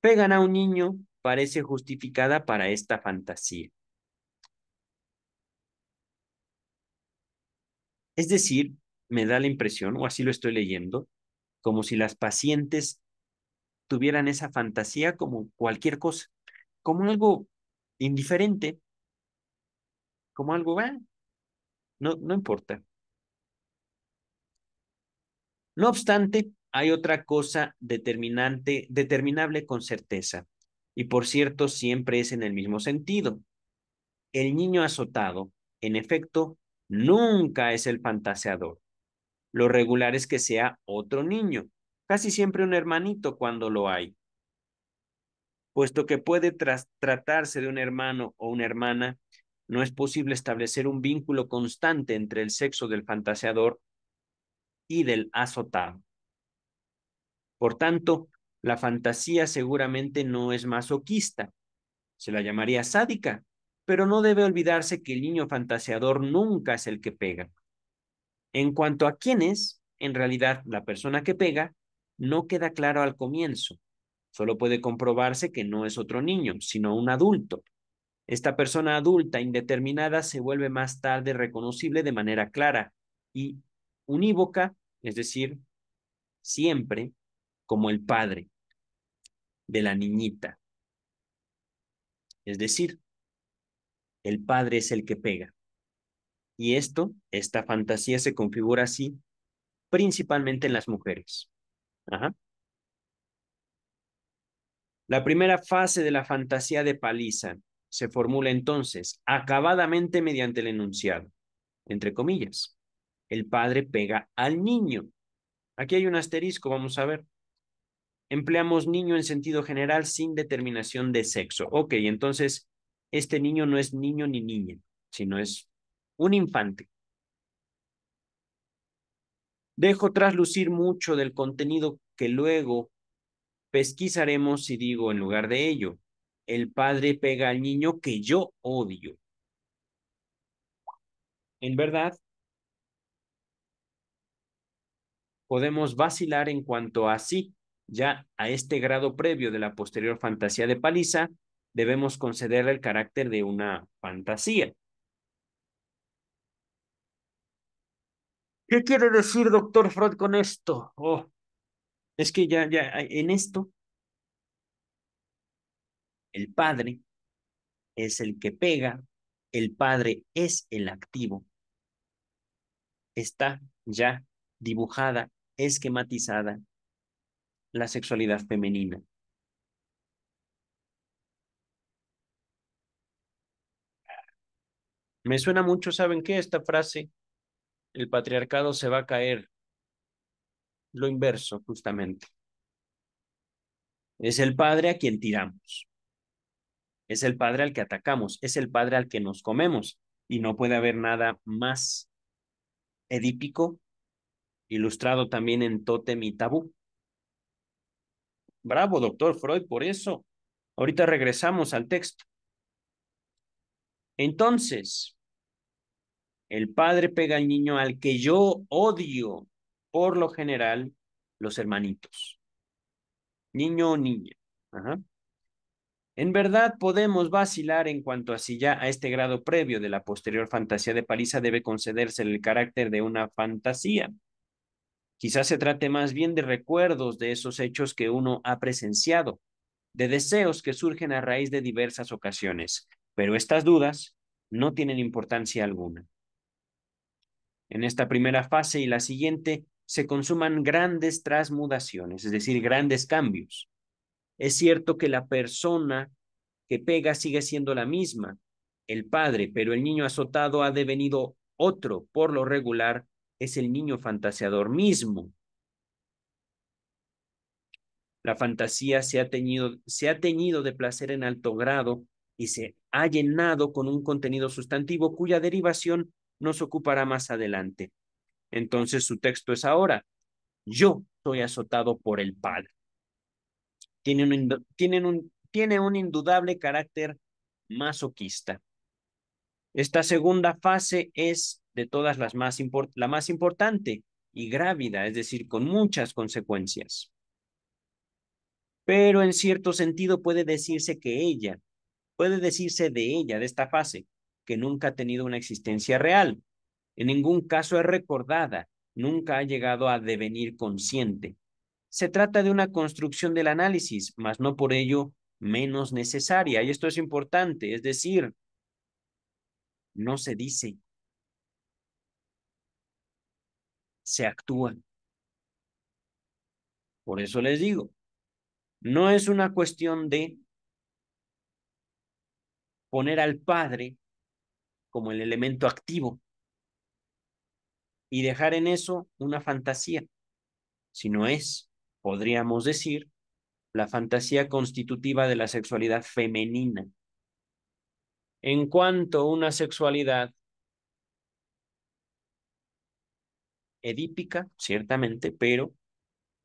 Pegan a un niño parece justificada para esta fantasía. Es decir, me da la impresión, o así lo estoy leyendo, como si las pacientes tuvieran esa fantasía como cualquier cosa, como algo indiferente, como algo, ah, no, no importa. No obstante, hay otra cosa determinante, determinable con certeza, y por cierto, siempre es en el mismo sentido. El niño azotado, en efecto, nunca es el fantaseador. Lo regular es que sea otro niño, casi siempre un hermanito cuando lo hay. Puesto que puede tratarse de un hermano o una hermana, no es posible establecer un vínculo constante entre el sexo del fantaseador y del azotado. Por tanto, la fantasía seguramente no es masoquista, se la llamaría sádica, pero no debe olvidarse que el niño fantaseador nunca es el que pega. En cuanto a quién es, en realidad la persona que pega, no queda claro al comienzo. Solo puede comprobarse que no es otro niño, sino un adulto. Esta persona adulta indeterminada se vuelve más tarde reconocible de manera clara y unívoca, es decir, siempre como el padre de la niñita. Es decir, el padre es el que pega. Y esto, esta fantasía se configura así principalmente en las mujeres. La primera fase de la fantasía de paliza se formula entonces acabadamente mediante el enunciado, entre comillas el padre pega al niño. Aquí hay un asterisco, vamos a ver. Empleamos niño en sentido general sin determinación de sexo. Ok, entonces este niño no es niño ni niña, sino es un infante. Dejo traslucir mucho del contenido que luego pesquisaremos si digo en lugar de ello. El padre pega al niño que yo odio. En verdad, podemos vacilar en cuanto a sí. Ya a este grado previo de la posterior fantasía de paliza, debemos concederle el carácter de una fantasía. ¿Qué quiere decir, doctor Freud, con esto? Oh, es que ya, ya, en esto, el padre es el que pega, el padre es el activo. Está ya dibujada esquematizada la sexualidad femenina. Me suena mucho, ¿saben qué? Esta frase, el patriarcado se va a caer. Lo inverso, justamente. Es el padre a quien tiramos. Es el padre al que atacamos. Es el padre al que nos comemos. Y no puede haber nada más edípico ilustrado también en Totem y Tabú. Bravo, doctor Freud, por eso. Ahorita regresamos al texto. Entonces, el padre pega al niño al que yo odio, por lo general, los hermanitos. Niño o niña. En verdad podemos vacilar en cuanto a si ya a este grado previo de la posterior fantasía de parisa debe concederse el carácter de una fantasía Quizás se trate más bien de recuerdos de esos hechos que uno ha presenciado, de deseos que surgen a raíz de diversas ocasiones, pero estas dudas no tienen importancia alguna. En esta primera fase y la siguiente se consuman grandes transmudaciones, es decir, grandes cambios. Es cierto que la persona que pega sigue siendo la misma, el padre, pero el niño azotado ha devenido otro por lo regular es el niño fantaseador mismo. La fantasía se ha, teñido, se ha de placer en alto grado y se ha llenado con un contenido sustantivo cuya derivación nos ocupará más adelante. Entonces su texto es ahora, yo soy azotado por el Padre. Tiene un, tiene un indudable carácter masoquista. Esta segunda fase es de todas las más la más importante y grávida, es decir, con muchas consecuencias. Pero en cierto sentido puede decirse que ella, puede decirse de ella, de esta fase, que nunca ha tenido una existencia real. En ningún caso es recordada, nunca ha llegado a devenir consciente. Se trata de una construcción del análisis, mas no por ello menos necesaria. Y esto es importante, es decir, no se dice se actúan. Por eso les digo, no es una cuestión de poner al padre como el elemento activo y dejar en eso una fantasía, sino es, podríamos decir, la fantasía constitutiva de la sexualidad femenina. En cuanto a una sexualidad edípica, ciertamente, pero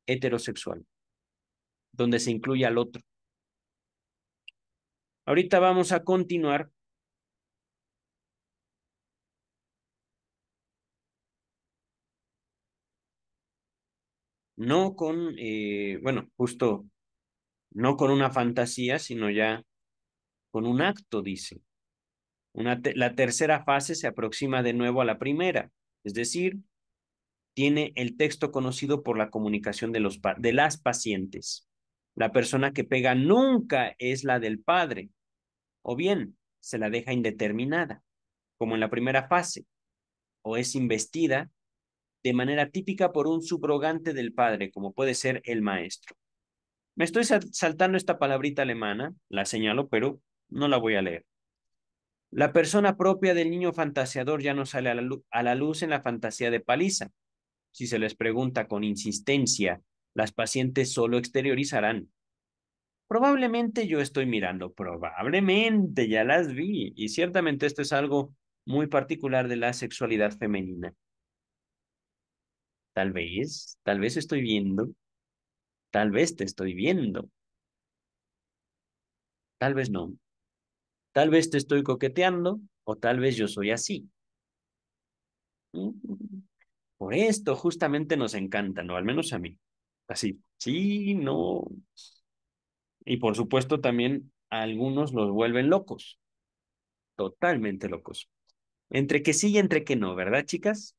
heterosexual, donde se incluye al otro. Ahorita vamos a continuar no con, eh, bueno, justo, no con una fantasía, sino ya con un acto, dice. Una la tercera fase se aproxima de nuevo a la primera, es decir, tiene el texto conocido por la comunicación de, los, de las pacientes. La persona que pega nunca es la del padre, o bien se la deja indeterminada, como en la primera fase, o es investida de manera típica por un subrogante del padre, como puede ser el maestro. Me estoy saltando esta palabrita alemana, la señalo, pero no la voy a leer. La persona propia del niño fantaseador ya no sale a la luz en la fantasía de paliza, si se les pregunta con insistencia, las pacientes solo exteriorizarán. Probablemente yo estoy mirando, probablemente ya las vi, y ciertamente esto es algo muy particular de la sexualidad femenina. Tal vez, tal vez estoy viendo, tal vez te estoy viendo, tal vez no, tal vez te estoy coqueteando o tal vez yo soy así. Por esto justamente nos encantan, o al menos a mí. Así, sí, no. Y por supuesto también a algunos los vuelven locos, totalmente locos. Entre que sí y entre que no, ¿verdad, chicas?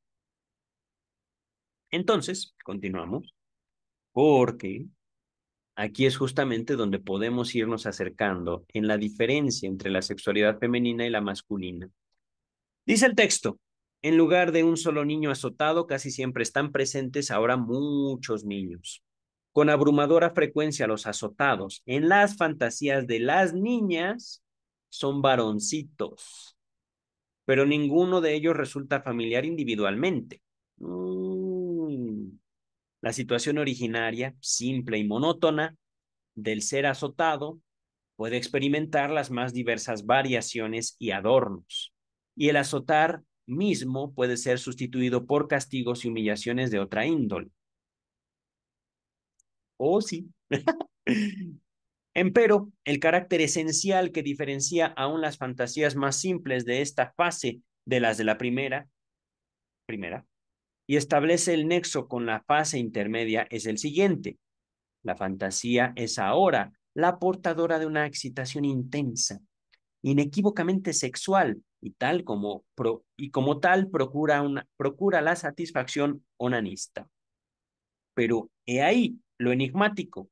Entonces, continuamos, porque aquí es justamente donde podemos irnos acercando en la diferencia entre la sexualidad femenina y la masculina. Dice el texto, en lugar de un solo niño azotado, casi siempre están presentes ahora muchos niños. Con abrumadora frecuencia los azotados en las fantasías de las niñas son varoncitos, pero ninguno de ellos resulta familiar individualmente. Mm. La situación originaria, simple y monótona, del ser azotado puede experimentar las más diversas variaciones y adornos. Y el azotar mismo puede ser sustituido por castigos y humillaciones de otra índole. Oh, sí. *laughs* Empero, el carácter esencial que diferencia aún las fantasías más simples de esta fase de las de la primera, primera, y establece el nexo con la fase intermedia es el siguiente. La fantasía es ahora la portadora de una excitación intensa, inequívocamente sexual, y tal como, y como tal procura, una, procura la satisfacción onanista. Pero he ahí lo enigmático.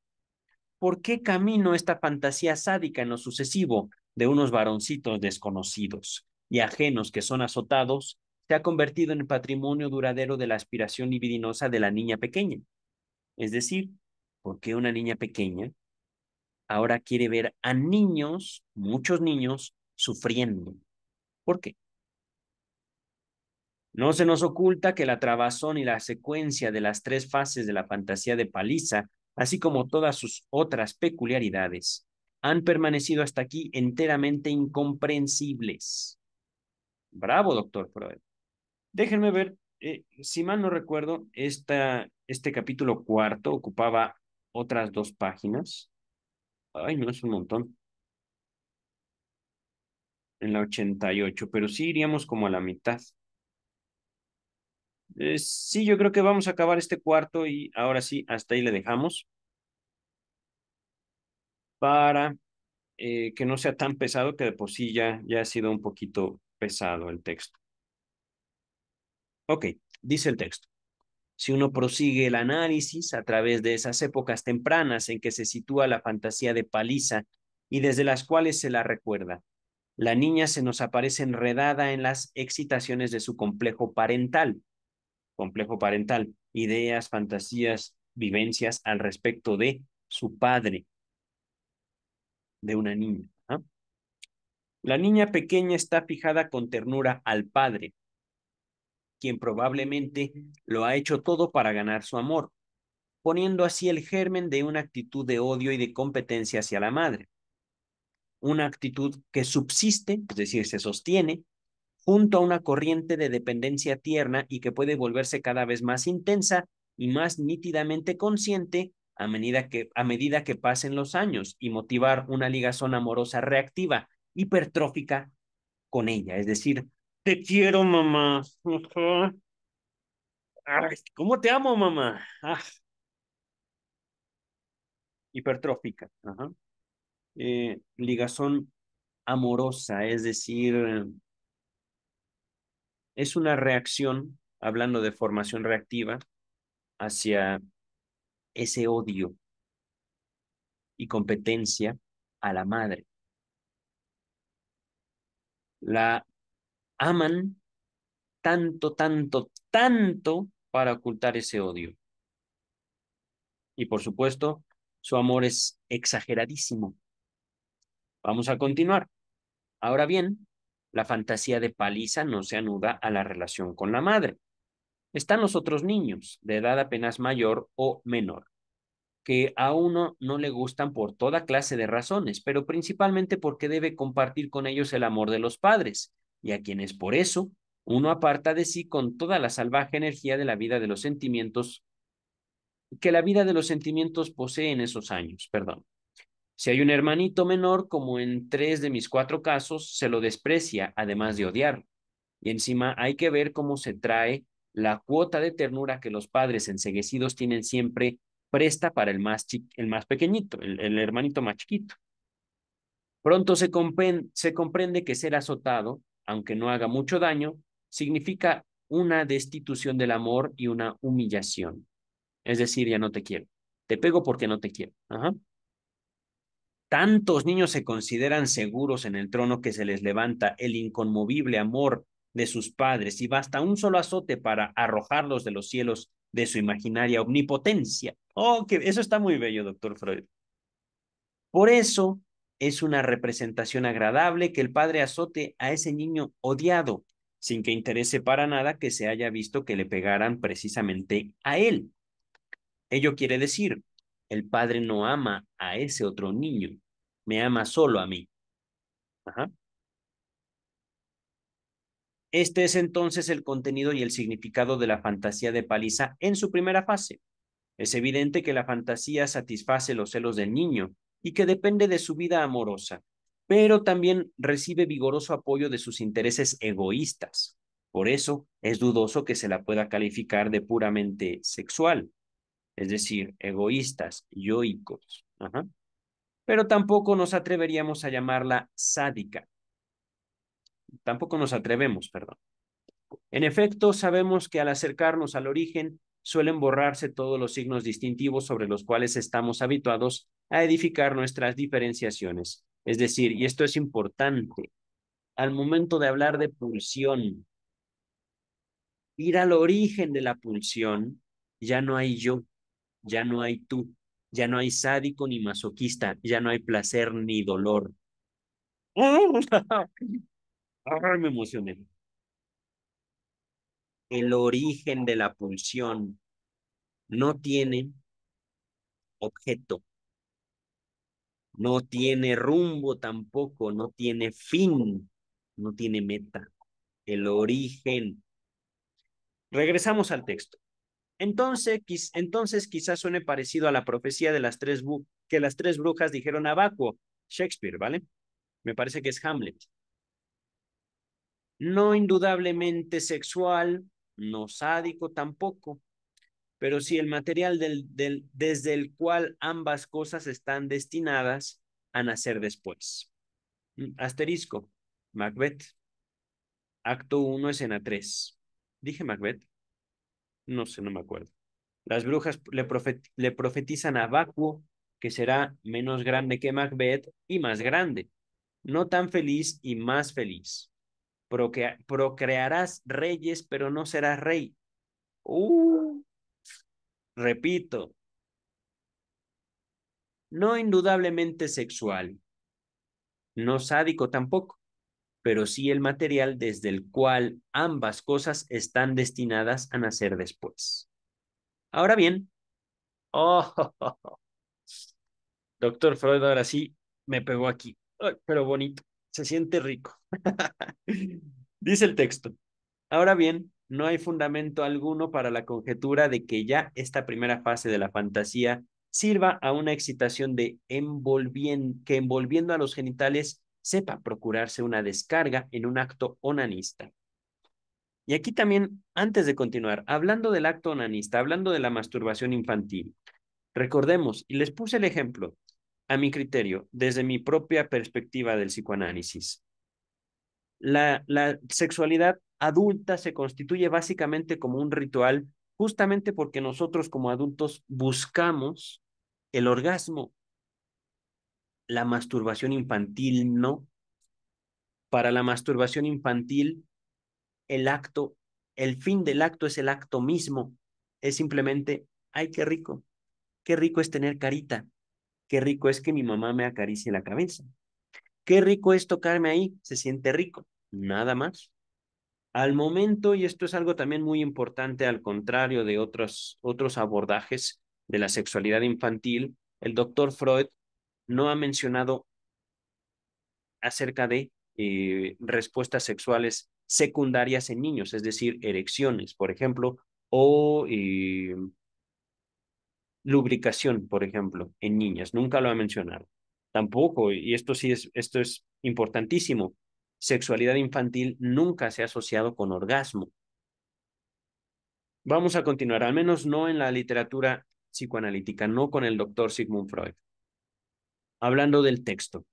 ¿Por qué camino esta fantasía sádica en lo sucesivo de unos varoncitos desconocidos y ajenos que son azotados se ha convertido en el patrimonio duradero de la aspiración libidinosa de la niña pequeña? Es decir, ¿por qué una niña pequeña ahora quiere ver a niños, muchos niños, sufriendo? ¿Por qué? No se nos oculta que la trabazón y la secuencia de las tres fases de la fantasía de Paliza, así como todas sus otras peculiaridades, han permanecido hasta aquí enteramente incomprensibles. Bravo, doctor Freud. Déjenme ver, eh, si mal no recuerdo, esta, este capítulo cuarto ocupaba otras dos páginas. Ay, no es un montón en la 88, pero sí iríamos como a la mitad. Eh, sí, yo creo que vamos a acabar este cuarto y ahora sí, hasta ahí le dejamos. Para eh, que no sea tan pesado, que de por sí ya, ya ha sido un poquito pesado el texto. Ok, dice el texto. Si uno prosigue el análisis a través de esas épocas tempranas en que se sitúa la fantasía de Paliza y desde las cuales se la recuerda, la niña se nos aparece enredada en las excitaciones de su complejo parental, complejo parental, ideas, fantasías, vivencias al respecto de su padre, de una niña. ¿ah? La niña pequeña está fijada con ternura al padre, quien probablemente lo ha hecho todo para ganar su amor, poniendo así el germen de una actitud de odio y de competencia hacia la madre una actitud que subsiste, es decir, se sostiene, junto a una corriente de dependencia tierna y que puede volverse cada vez más intensa y más nítidamente consciente a medida que, a medida que pasen los años y motivar una ligazón amorosa reactiva, hipertrófica con ella, es decir, te quiero, mamá. ¿Cómo te amo, mamá? Ah. Hipertrófica. Ajá. Eh, ligazón amorosa, es decir, es una reacción, hablando de formación reactiva, hacia ese odio y competencia a la madre. La aman tanto, tanto, tanto para ocultar ese odio. Y por supuesto, su amor es exageradísimo. Vamos a continuar. Ahora bien, la fantasía de paliza no se anuda a la relación con la madre. Están los otros niños, de edad apenas mayor o menor, que a uno no le gustan por toda clase de razones, pero principalmente porque debe compartir con ellos el amor de los padres, y a quienes por eso uno aparta de sí con toda la salvaje energía de la vida de los sentimientos que la vida de los sentimientos posee en esos años, perdón. Si hay un hermanito menor, como en tres de mis cuatro casos, se lo desprecia, además de odiar. Y encima hay que ver cómo se trae la cuota de ternura que los padres enseguecidos tienen siempre presta para el más, el más pequeñito, el, hermanito más chiquito. Pronto se, se comprende que ser azotado, aunque no haga mucho daño, significa una destitución del amor y una humillación. Es decir, ya no te quiero. Te pego porque no te quiero. Ajá. Tantos niños se consideran seguros en el trono que se les levanta el inconmovible amor de sus padres y basta un solo azote para arrojarlos de los cielos de su imaginaria omnipotencia. Oh, que eso está muy bello, doctor Freud. Por eso es una representación agradable que el padre azote a ese niño odiado, sin que interese para nada que se haya visto que le pegaran precisamente a él. Ello quiere decir, el padre no ama a ese otro niño, me ama solo a mí. Este es entonces el contenido y el significado de la fantasía de Paliza en su primera fase. Es evidente que la fantasía satisface los celos del niño y que depende de su vida amorosa, pero también recibe vigoroso apoyo de sus intereses egoístas. Por eso es dudoso que se la pueda calificar de puramente sexual es decir, egoístas, yoicos. Pero tampoco nos atreveríamos a llamarla sádica. Tampoco nos atrevemos, perdón. En efecto, sabemos que al acercarnos al origen suelen borrarse todos los signos distintivos sobre los cuales estamos habituados a edificar nuestras diferenciaciones. Es decir, y esto es importante, al momento de hablar de pulsión, ir al origen de la pulsión, ya no hay yo, ya no hay tú, ya no hay sádico ni masoquista, ya no hay placer ni dolor. Ahora *laughs* me emocioné. El origen de la pulsión no tiene objeto, no tiene rumbo tampoco, no tiene fin, no tiene meta. El origen. Regresamos al texto. Entonces, entonces quizás suene parecido a la profecía de las tres que las tres brujas dijeron a Bacuo, Shakespeare, ¿vale? Me parece que es Hamlet. No indudablemente sexual, no sádico tampoco, pero sí el material del, del, desde el cual ambas cosas están destinadas a nacer después. Mm, asterisco, Macbeth. Acto uno, escena 3. ¿Dije Macbeth? No sé, no me acuerdo. Las brujas le, profetizan a Vacuo que será menos grande que Macbeth y más grande, no tan feliz y más feliz. procrearás reyes, pero no serás rey. Uh, repito, no indudablemente sexual, no sádico tampoco, pero sí el material desde el cual ambas cosas están destinadas a nacer después. Ahora bien, *laughs* doctor Freud, ahora sí me pegó aquí, pero bonito, se siente rico. *laughs* Dice el texto. Ahora bien, no hay fundamento alguno para la conjetura de que ya esta primera fase de la fantasía sirva a una excitación de que envolviendo a los genitales sepa procurarse una descarga en un acto onanista. Y aquí también, antes de continuar, hablando del acto onanista, hablando de la masturbación infantil, recordemos, y les puse el ejemplo, a mi criterio, desde mi propia perspectiva del psicoanálisis. La, la sexualidad adulta se constituye básicamente como un ritual justamente porque nosotros como adultos buscamos el orgasmo la masturbación infantil no. Para la masturbación infantil, el acto, el fin del acto es el acto mismo. Es simplemente, ay, qué rico, qué rico es tener carita, qué rico es que mi mamá me acaricie la cabeza, qué rico es tocarme ahí, se siente rico, nada más. Al momento, y esto es algo también muy importante, al contrario de otros, otros abordajes de la sexualidad infantil, el doctor Freud no ha mencionado acerca de eh, respuestas sexuales secundarias en niños, es decir, erecciones, por ejemplo, o eh, lubricación, por ejemplo, en niñas. Nunca lo ha mencionado. Tampoco, y esto sí es, esto es importantísimo, sexualidad infantil nunca se ha asociado con orgasmo. Vamos a continuar, al menos no en la literatura psicoanalítica, no con el doctor Sigmund Freud hablando del texto.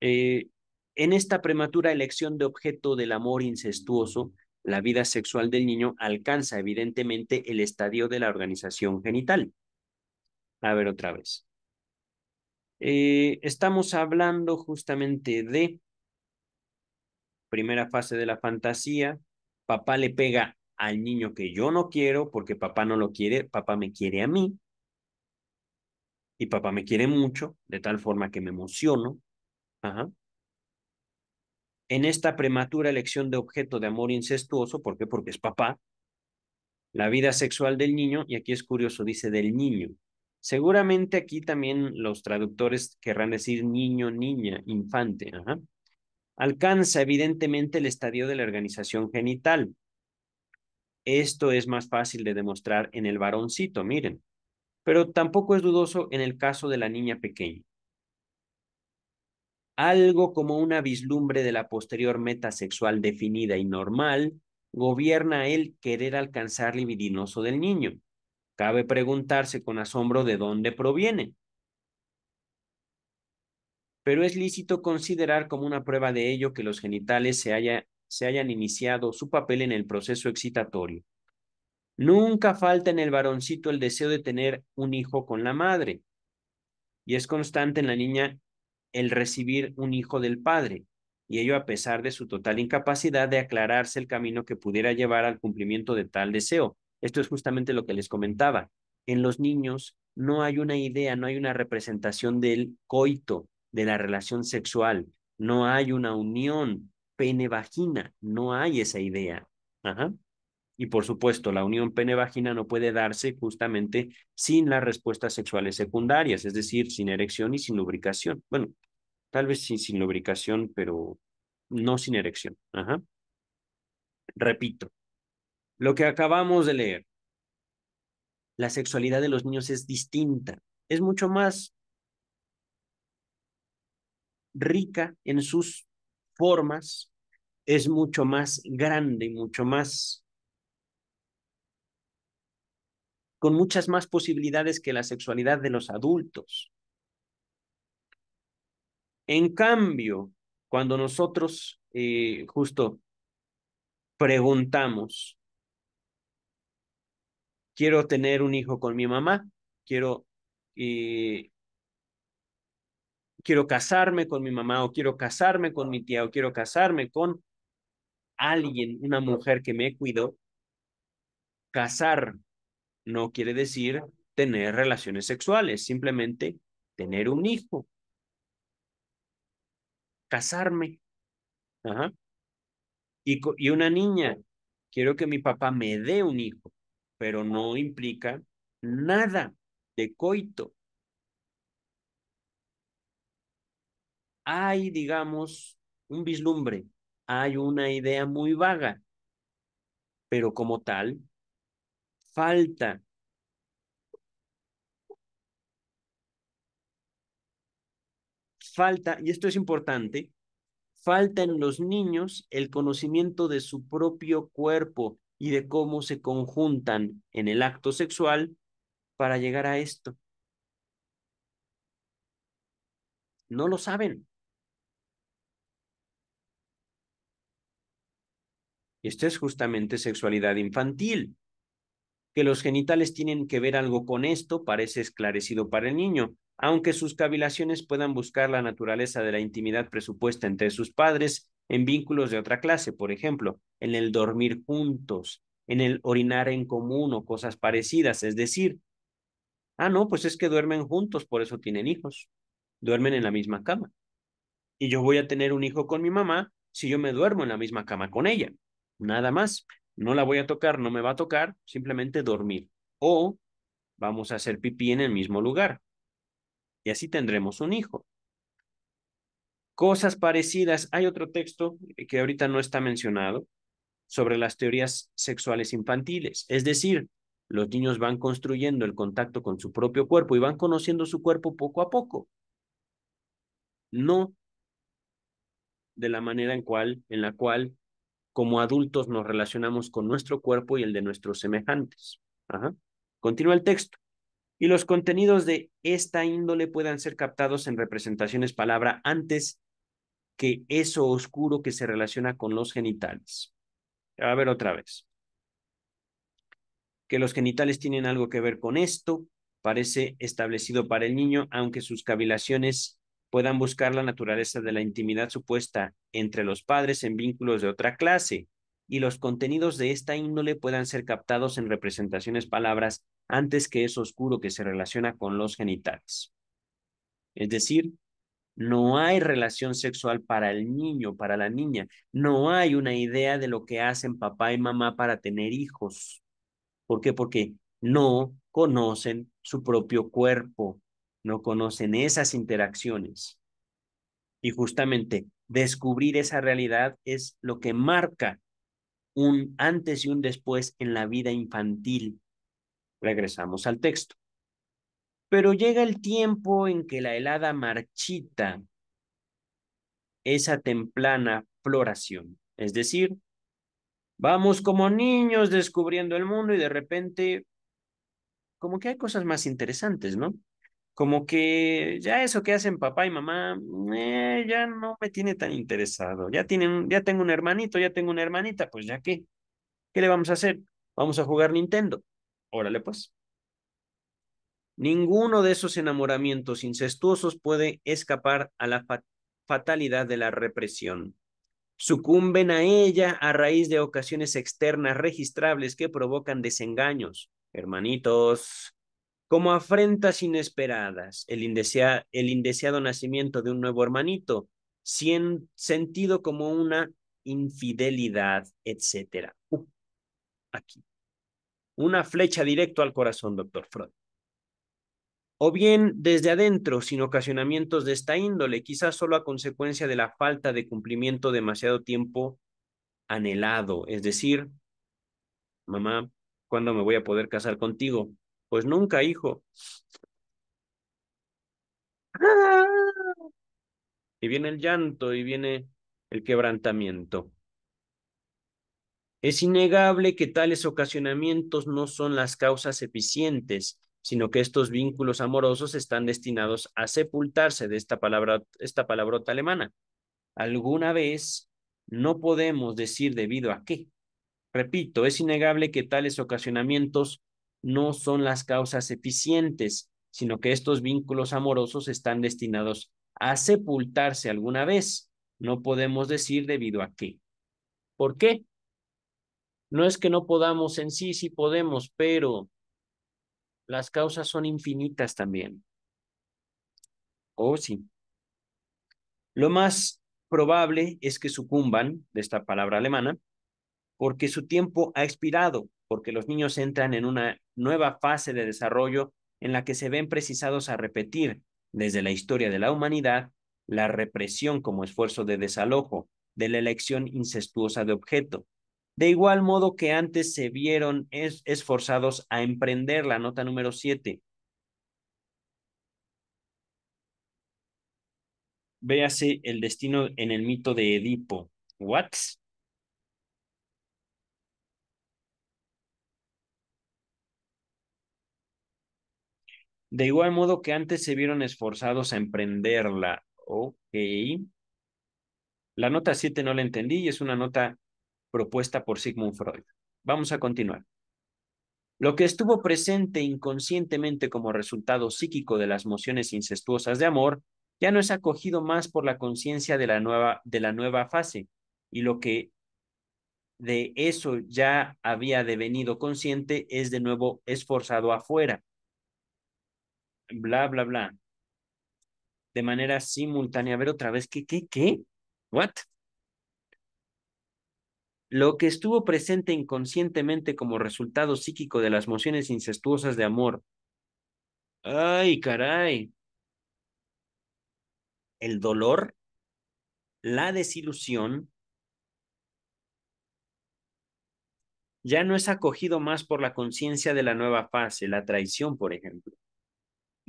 Eh, en esta prematura elección de objeto del amor incestuoso, la vida sexual del niño alcanza evidentemente el estadio de la organización genital. A ver otra vez. Eh, estamos hablando justamente de primera fase de la fantasía. Papá le pega al niño que yo no quiero porque papá no lo quiere, papá me quiere a mí y papá me quiere mucho, de tal forma que me emociono. Ajá. En esta prematura elección de objeto de amor incestuoso, ¿por qué? Porque es papá. La vida sexual del niño, y aquí es curioso, dice del niño. Seguramente aquí también los traductores querrán decir niño, niña, infante. Alcanza evidentemente el estadio de la organización genital. Esto es más fácil de demostrar en el varoncito, miren pero tampoco es dudoso en el caso de la niña pequeña. Algo como una vislumbre de la posterior meta sexual definida y normal gobierna el querer alcanzar libidinoso del niño. Cabe preguntarse con asombro de dónde proviene. Pero es lícito considerar como una prueba de ello que los genitales se, se hayan iniciado su papel en el proceso excitatorio Nunca falta en el varoncito el deseo de tener un hijo con la madre. Y es constante en la niña el recibir un hijo del padre, y ello a pesar de su total incapacidad de aclararse el camino que pudiera llevar al cumplimiento de tal deseo. Esto es justamente lo que les comentaba. En los niños no hay una idea, no hay una representación del coito, de la relación sexual, no hay una unión pene-vagina, no hay esa idea. Ajá. Y por supuesto, la unión pene-vagina no puede darse justamente sin las respuestas sexuales secundarias, es decir, sin erección y sin lubricación. Bueno, tal vez sin lubricación, pero no sin erección. Repito, lo que acabamos de leer, la sexualidad de los niños es distinta, es mucho más rica en sus formas, es mucho más grande, mucho más con muchas más posibilidades que la sexualidad de los adultos. En cambio, cuando nosotros eh, justo preguntamos, quiero tener un hijo con mi mamá, quiero, eh, quiero casarme con mi mamá o quiero casarme con mi tía o quiero casarme con alguien, una mujer que me cuidó, casar no quiere decir tener relaciones sexuales, simplemente tener un hijo, casarme. Y, y una niña, quiero que mi papá me dé un hijo, pero no implica nada de coito. Hay, digamos, un vislumbre, hay una idea muy vaga, pero como tal falta. Falta, y esto es importante, falta en los niños el conocimiento de su propio cuerpo y de cómo se conjuntan en el acto sexual para llegar a esto. No lo saben. Esto es justamente sexualidad infantil que los genitales tienen que ver algo con esto parece esclarecido para el niño, aunque sus cavilaciones puedan buscar la naturaleza de la intimidad presupuesta entre sus padres en vínculos de otra clase, por ejemplo, en el dormir juntos, en el orinar en común o cosas parecidas, es decir, ah, no, pues es que duermen juntos, por eso tienen hijos, duermen en la misma cama. Y yo voy a tener un hijo con mi mamá si yo me duermo en la misma cama con ella, nada más no la voy a tocar, no me va a tocar, simplemente dormir. O vamos a hacer pipí en el mismo lugar. Y así tendremos un hijo. Cosas parecidas. Hay otro texto que ahorita no está mencionado sobre las teorías sexuales infantiles. Es decir, los niños van construyendo el contacto con su propio cuerpo y van conociendo su cuerpo poco a poco. No de la manera en, en la cual como adultos nos relacionamos con nuestro cuerpo y el de nuestros semejantes. Continúa el texto. Y los contenidos de esta índole puedan ser captados en representaciones palabra antes que eso oscuro que se relaciona con los genitales. A ver otra vez. Que los genitales tienen algo que ver con esto, parece establecido para el niño, aunque sus cavilaciones puedan buscar la naturaleza de la intimidad supuesta entre los padres en vínculos de otra clase y los contenidos de esta índole puedan ser captados en representaciones palabras antes que eso oscuro que se relaciona con los genitales. Es decir, no hay relación sexual para el niño, para la niña. No hay una idea de lo que hacen papá y mamá para tener hijos. ¿Por qué? Porque no conocen su propio cuerpo, no conocen esas interacciones. Y justamente descubrir esa realidad es lo que marca un antes y un después en la vida infantil. Regresamos al texto. Pero llega el tiempo en que la helada marchita esa templana floración. Es decir, vamos como niños descubriendo el mundo y de repente, como que hay cosas más interesantes, ¿no? como que ya eso que hacen papá y mamá, eh, ya no me tiene tan interesado. Ya, tienen, ya tengo un hermanito, ya tengo una hermanita, pues ya qué. ¿Qué le vamos a hacer? Vamos a jugar Nintendo. Órale pues. Ninguno de esos enamoramientos incestuosos puede escapar a la fatalidad de la represión. Sucumben a ella a raíz de ocasiones externas registrables que provocan desengaños. Hermanitos, como afrentas inesperadas, el, indeseado nacimiento de un nuevo hermanito, sentido como una infidelidad, etcétera. Uh, aquí. Una flecha directo al corazón, doctor Freud. O bien desde adentro, sin ocasionamientos de esta índole, quizás solo a consecuencia de la falta de cumplimiento demasiado tiempo anhelado, es decir, mamá, ¿cuándo me voy a poder casar contigo? Pues nunca, hijo. Y viene el llanto y viene el quebrantamiento. Es innegable que tales ocasionamientos no son las causas eficientes, sino que estos vínculos amorosos están destinados a sepultarse de esta, palabra, esta palabrota alemana. Alguna vez no podemos decir debido a qué. Repito, es innegable que tales ocasionamientos no son las causas eficientes, sino que estos vínculos amorosos están destinados a sepultarse alguna vez. No podemos decir debido a qué. ¿Por qué? No es que no podamos en sí, sí podemos, pero las causas son infinitas también. Oh, sí. Lo más probable es que sucumban, de esta palabra alemana, porque su tiempo ha expirado porque los niños entran en una nueva fase de desarrollo en la que se ven precisados a repetir, desde la historia de la humanidad, la represión como esfuerzo de desalojo, de la elección incestuosa de objeto. De igual modo que antes se vieron esforzados a emprender la nota número 7. Véase el destino en el mito de Edipo. What? De igual modo que antes se vieron esforzados a emprenderla. Ok. La nota 7 no la entendí y es una nota propuesta por Sigmund Freud. Vamos a continuar. Lo que estuvo presente inconscientemente como resultado psíquico de las mociones incestuosas de amor ya no es acogido más por la conciencia de, la nueva, de la nueva fase y lo que de eso ya había devenido consciente es de nuevo esforzado afuera bla, bla, bla. De manera simultánea. A ver otra vez, ¿qué, qué, qué? ¿What? Lo que estuvo presente inconscientemente como resultado psíquico de las mociones incestuosas de amor. Ay, caray. El dolor, la desilusión, ya no es acogido más por la conciencia de la nueva fase, la traición, por ejemplo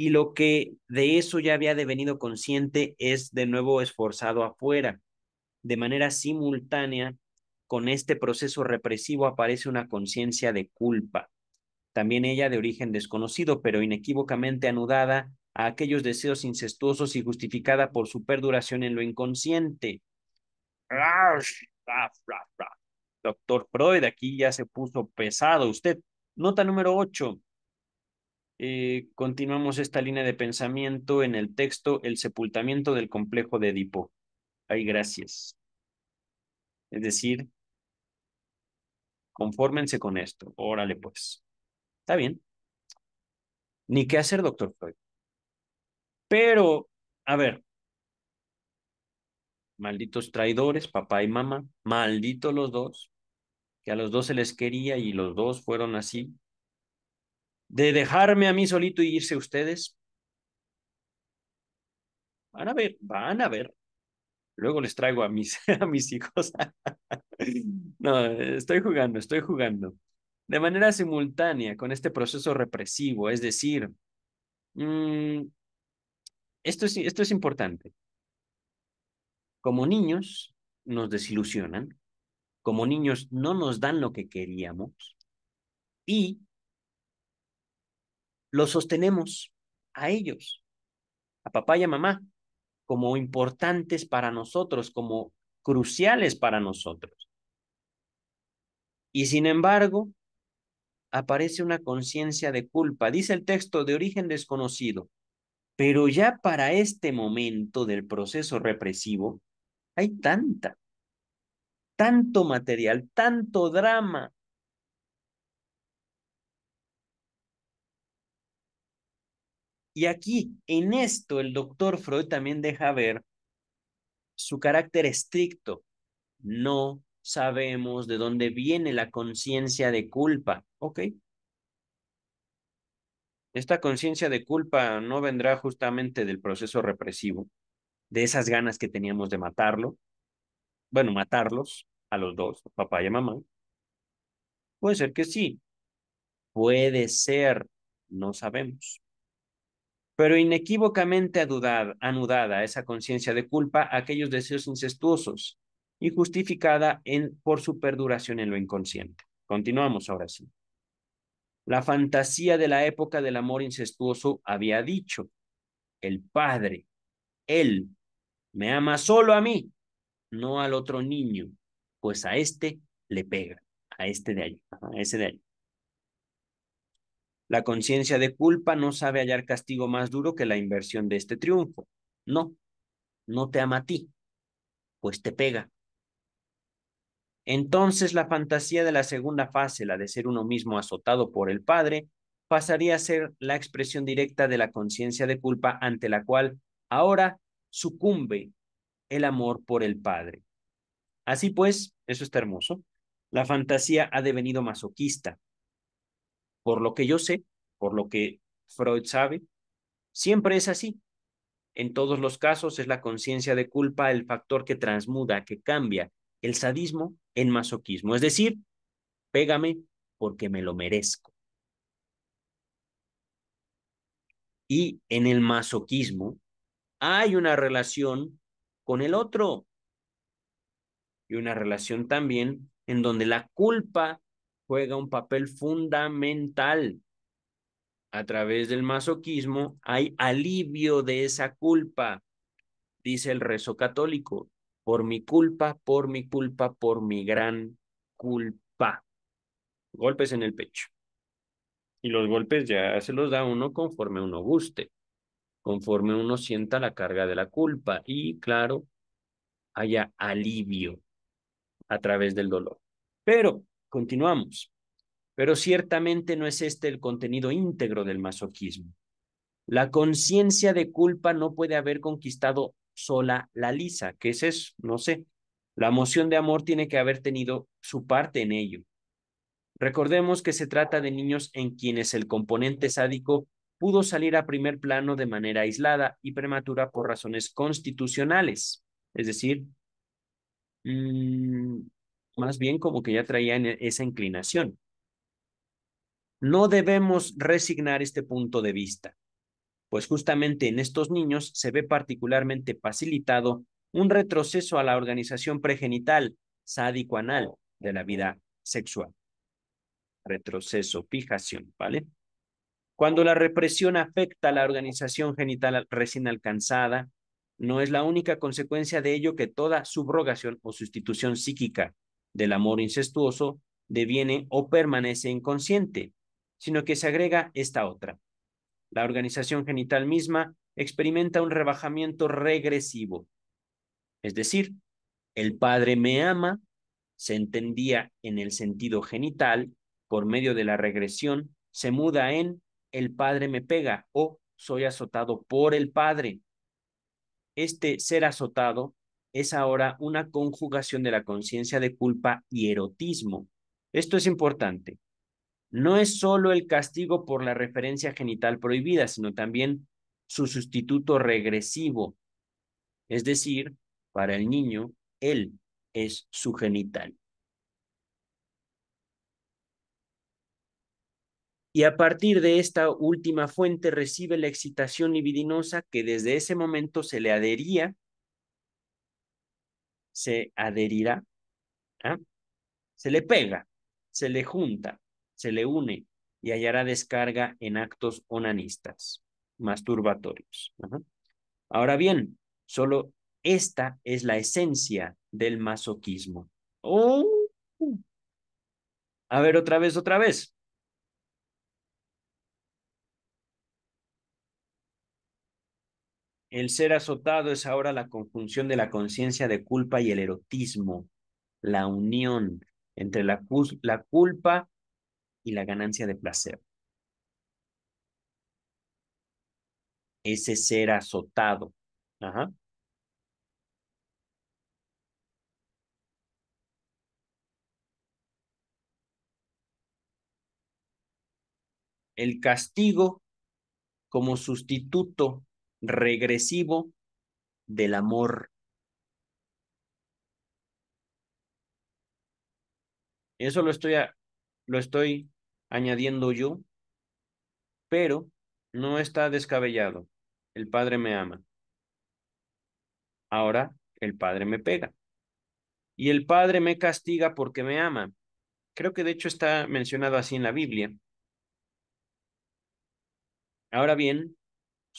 y lo que de eso ya había devenido consciente es de nuevo esforzado afuera. De manera simultánea, con este proceso represivo aparece una conciencia de culpa, también ella de origen desconocido, pero inequívocamente anudada a aquellos deseos incestuosos y justificada por su perduración en lo inconsciente. Doctor Freud, aquí ya se puso pesado usted. Nota número 8 eh, continuamos esta línea de pensamiento en el texto El sepultamiento del complejo de Edipo. Ay, gracias. Es decir, confórmense con esto. Órale, pues. Está bien. Ni qué hacer, doctor Freud. Pero, a ver. Malditos traidores, papá y mamá. Malditos los dos. Que a los dos se les quería y los dos fueron así de dejarme a mí solito y irse ustedes? Van a ver, van a ver. Luego les traigo a mis, *laughs* a mis hijos. *laughs* no, estoy jugando, estoy jugando. De manera simultánea con este proceso represivo, es decir, mm, esto, es, esto es importante. Como niños nos desilusionan, como niños no nos dan lo que queríamos y los sostenemos a ellos, a papá y a mamá, como importantes para nosotros, como cruciales para nosotros. Y sin embargo, aparece una conciencia de culpa. Dice el texto de origen desconocido, pero ya para este momento del proceso represivo hay tanta, tanto material, tanto drama, Y aquí, en esto, el doctor Freud también deja ver su carácter estricto. No sabemos de dónde viene la conciencia de culpa, ¿ok? Esta conciencia de culpa no vendrá justamente del proceso represivo, de esas ganas que teníamos de matarlo, bueno, matarlos a los dos, papá y mamá. Puede ser que sí, puede ser, no sabemos pero inequívocamente anudada esa conciencia de culpa a aquellos deseos incestuosos y justificada por su perduración en lo inconsciente. Continuamos ahora sí. La fantasía de la época del amor incestuoso había dicho, el padre, él, me ama solo a mí, no al otro niño, pues a este le pega, a este de allí, a ese de allí. La conciencia de culpa no sabe hallar castigo más duro que la inversión de este triunfo. No, no te ama a ti, pues te pega. Entonces la fantasía de la segunda fase, la de ser uno mismo azotado por el Padre, pasaría a ser la expresión directa de la conciencia de culpa ante la cual ahora sucumbe el amor por el Padre. Así pues, eso está hermoso, la fantasía ha devenido masoquista, por lo que yo sé, por lo que Freud sabe, siempre es así. En todos los casos es la conciencia de culpa el factor que transmuda, que cambia el sadismo en masoquismo. Es decir, pégame porque me lo merezco. Y en el masoquismo hay una relación con el otro y una relación también en donde la culpa juega un papel fundamental. A través del masoquismo hay alivio de esa culpa, dice el rezo católico, por mi culpa, por mi culpa, por mi gran culpa. Golpes en el pecho. Y los golpes ya se los da uno conforme uno guste, conforme uno sienta la carga de la culpa y, claro, haya alivio a través del dolor. Pero Continuamos. Pero ciertamente no es este el contenido íntegro del masoquismo. La conciencia de culpa no puede haber conquistado sola la lisa. ¿Qué es eso? No sé. La emoción de amor tiene que haber tenido su parte en ello. Recordemos que se trata de niños en quienes el componente sádico pudo salir a primer plano de manera aislada y prematura por razones constitucionales, es decir, mm, más bien como que ya traían e, esa inclinación. No debemos resignar este punto de vista, pues justamente en estos niños se ve particularmente facilitado un retroceso a la organización pregenital sádico-anal de la vida sexual. Retroceso, fijación, ¿vale? Cuando la represión afecta a la organización genital recién alcanzada, no es la única consecuencia de ello que toda subrogación o sustitución psíquica del amor incestuoso deviene o permanece inconsciente, sino que se agrega esta otra. La organización genital misma experimenta un rebajamiento regresivo. Es decir, el padre me ama se entendía en el sentido genital por medio de la regresión, se muda en el padre me pega o soy azotado por el padre. Este ser azotado es ahora una conjugación de la conciencia de culpa y erotismo. Esto es importante. No es solo el castigo por la referencia genital prohibida, sino también su sustituto regresivo. Es decir, para el niño, él es su genital. y a partir de esta última fuente recibe la excitación libidinosa que desde ese momento se le adhería se adherirá, ¿ah? se le pega, se le junta, se le une y hallará descarga en actos onanistas, masturbatorios. Ahora bien, solo esta es la esencia del masoquismo. ¡Oh! A ver, otra vez, otra vez. El ser azotado es ahora la conjunción de la conciencia de culpa y el erotismo, la unión entre la, culpa y la ganancia de placer. Ese ser azotado. El castigo como sustituto regresivo del amor. Eso lo estoy, lo estoy añadiendo yo, pero no está descabellado. El Padre me ama. Ahora el Padre me pega. Y el Padre me castiga porque me ama. Creo que de hecho está mencionado así en la Biblia. Ahora bien,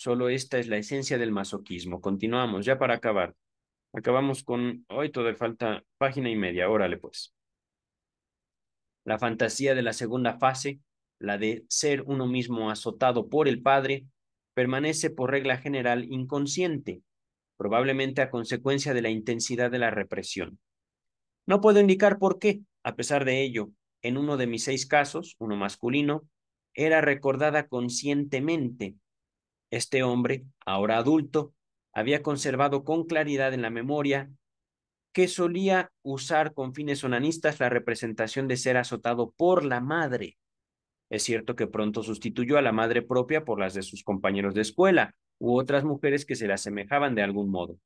Solo esta es la esencia del masoquismo. Continuamos, ya para acabar. Acabamos con, hoy todavía falta página y media, órale pues. La fantasía de la segunda fase, la de ser uno mismo azotado por el Padre, permanece por regla general inconsciente, probablemente a consecuencia de la intensidad de la represión. No puedo indicar por qué, a pesar de ello, en uno de mis seis casos, uno masculino, era recordada conscientemente este hombre, ahora adulto, había conservado con claridad en la memoria que solía usar con fines onanistas la representación de ser azotado por la madre. Es cierto que pronto sustituyó a la madre propia por las de sus compañeros de escuela u otras mujeres que se le asemejaban de algún modo.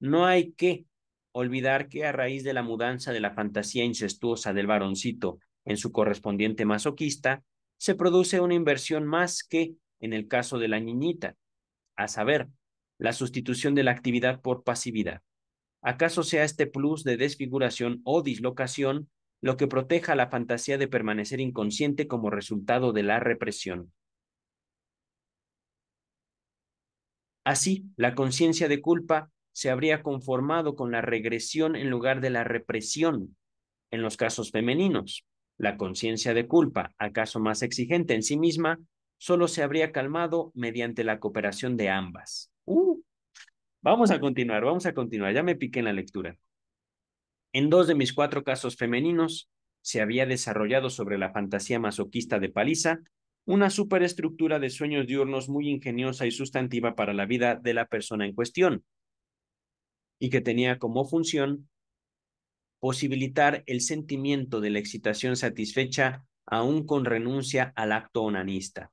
No hay que olvidar que a raíz de la mudanza de la fantasía incestuosa del varoncito en su correspondiente masoquista, se produce una inversión más que en el caso de la niñita, a saber, la sustitución de la actividad por pasividad. ¿Acaso sea este plus de desfiguración o dislocación lo que proteja la fantasía de permanecer inconsciente como resultado de la represión? Así, la conciencia de culpa se habría conformado con la regresión en lugar de la represión en los casos femeninos. La conciencia de culpa, acaso más exigente en sí misma, solo se habría calmado mediante la cooperación de ambas. Uh, vamos a continuar, vamos a continuar. Ya me piqué en la lectura. En dos de mis cuatro casos femeninos se había desarrollado sobre la fantasía masoquista de paliza una superestructura de sueños diurnos muy ingeniosa y sustantiva para la vida de la persona en cuestión, y que tenía como función posibilitar el sentimiento de la excitación satisfecha aún con renuncia al acto onanista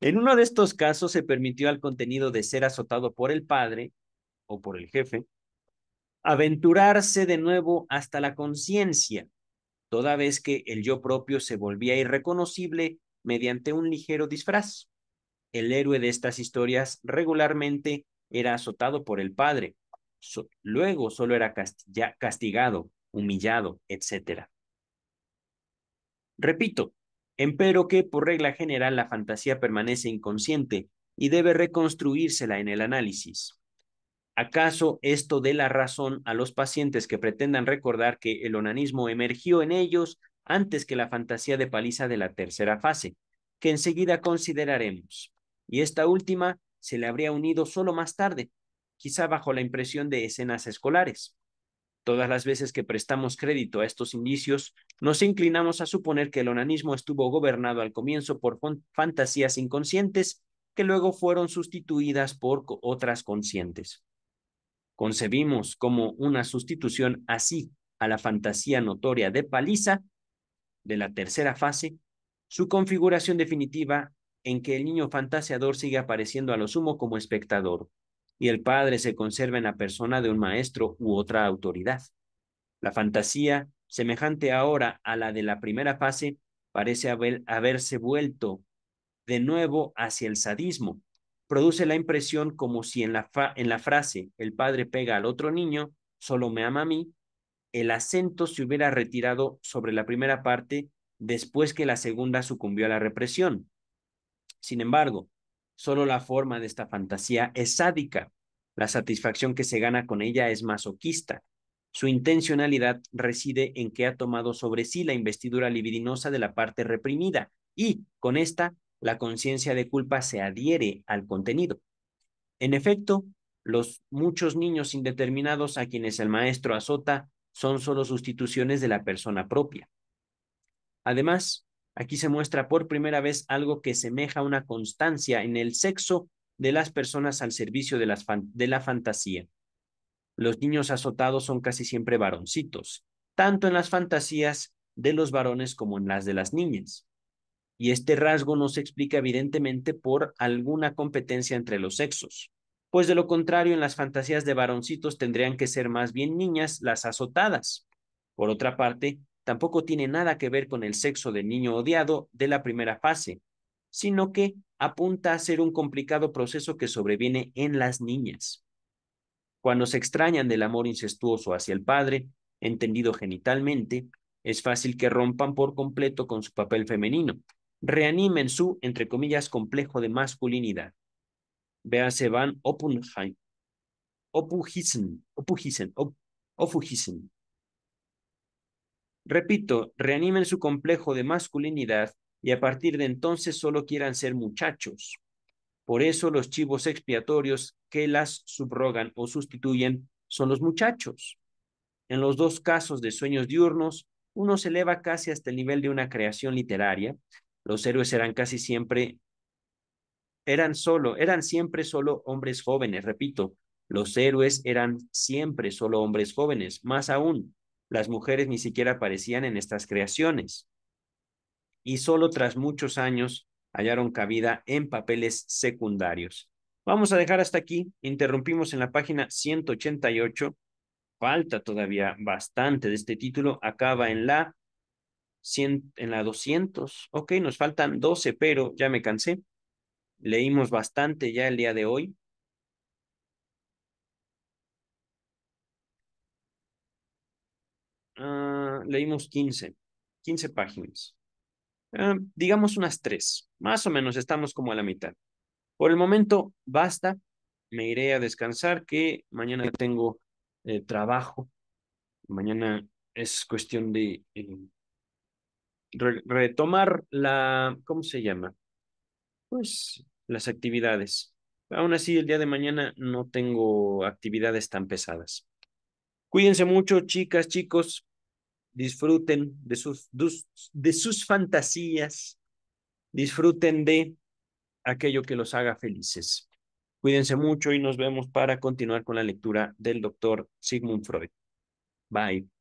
en uno de estos casos se permitió al contenido de ser azotado por el padre o por el jefe, aventurarse de nuevo hasta la conciencia, toda vez que el yo propio se volvía irreconocible mediante un ligero disfraz. El héroe de estas historias regularmente era azotado por el padre, luego solo era castigado, humillado, etc. Repito, empero que por regla general la fantasía permanece inconsciente y debe reconstruírsela en el análisis. ¿Acaso esto dé la razón a los pacientes que pretendan recordar que el onanismo emergió en ellos antes que la fantasía de paliza de la tercera fase, que enseguida consideraremos? Y esta última se le habría unido solo más tarde, quizá bajo la impresión de escenas escolares. Todas las veces que prestamos crédito a estos indicios, nos inclinamos a suponer que el onanismo estuvo gobernado al comienzo por fantasías inconscientes que luego fueron sustituidas por otras conscientes. Concebimos como una sustitución así a la fantasía notoria de paliza de la tercera fase, su configuración definitiva en que el niño fantaseador sigue apareciendo a lo sumo como espectador, y el Padre se conserva en la persona de un maestro u otra autoridad. La fantasía, semejante ahora a la de la primera fase, parece haberse vuelto de nuevo hacia el sadismo. Produce la impresión como si en la, en la frase el padre pega al otro niño, solo me ama a mí, el acento se hubiera retirado sobre la primera parte después que la segunda sucumbió a la represión. Sin embargo, Solo la forma de esta fantasía es sádica. La satisfacción que se gana con ella es masoquista. Su intencionalidad reside en que ha tomado sobre sí la investidura libidinosa de la parte reprimida y, con esta, la conciencia de culpa se adhiere al contenido. En efecto, los muchos niños indeterminados a quienes el maestro azota son solo sustituciones de la persona propia. Además, Aquí se muestra por primera vez algo que semeja una constancia en el sexo de las personas al servicio de, las de la fantasía. Los niños azotados son casi siempre varoncitos, tanto en las fantasías de los varones como en las de las niñas. Y este rasgo no se explica evidentemente por alguna competencia entre los sexos, pues de lo contrario en las fantasías de varoncitos tendrían que ser más bien niñas las azotadas. Por otra parte, tampoco tiene nada que ver con el sexo del niño odiado de la primera fase, sino que apunta a ser un complicado proceso que sobreviene en las niñas. Cuando se extrañan del amor incestuoso hacia el padre, entendido genitalmente, es fácil que rompan por completo con su papel femenino, reanimen su, entre comillas, complejo de masculinidad. Véase Van Oppenheim, Opuhisen, Opuhisen, Opuhisen, Repito, reanimen su complejo de masculinidad y a partir de entonces solo quieran ser muchachos. Por eso los chivos expiatorios que las subrogan o sustituyen son los muchachos. En los dos casos de sueños diurnos, uno se eleva casi hasta el nivel de una creación literaria. Los héroes eran casi siempre, eran solo, eran siempre solo hombres jóvenes, repito, los héroes eran siempre solo hombres jóvenes. Más aún, las mujeres ni siquiera aparecían en estas creaciones. Y solo tras muchos años hallaron cabida en papeles secundarios. Vamos a dejar hasta aquí. Interrumpimos en la página 188. Falta todavía bastante de este título. Acaba en la, en la 200. Ok, nos faltan 12, pero ya me cansé. Leímos bastante ya el día de hoy. leímos 15, 15 páginas. Ah, digamos unas tres, más o menos estamos como a la mitad. Por el momento, basta, me iré a descansar que mañana tengo eh, trabajo, mañana es cuestión de eh, retomar la, ¿cómo se llama? Pues las actividades. Aún así, el día de mañana no tengo actividades tan pesadas. Cuídense mucho, chicas, chicos disfruten de sus, de sus fantasías, disfruten de aquello que los haga felices. Cuídense mucho y nos vemos para continuar con la lectura del doctor Sigmund Freud. Bye.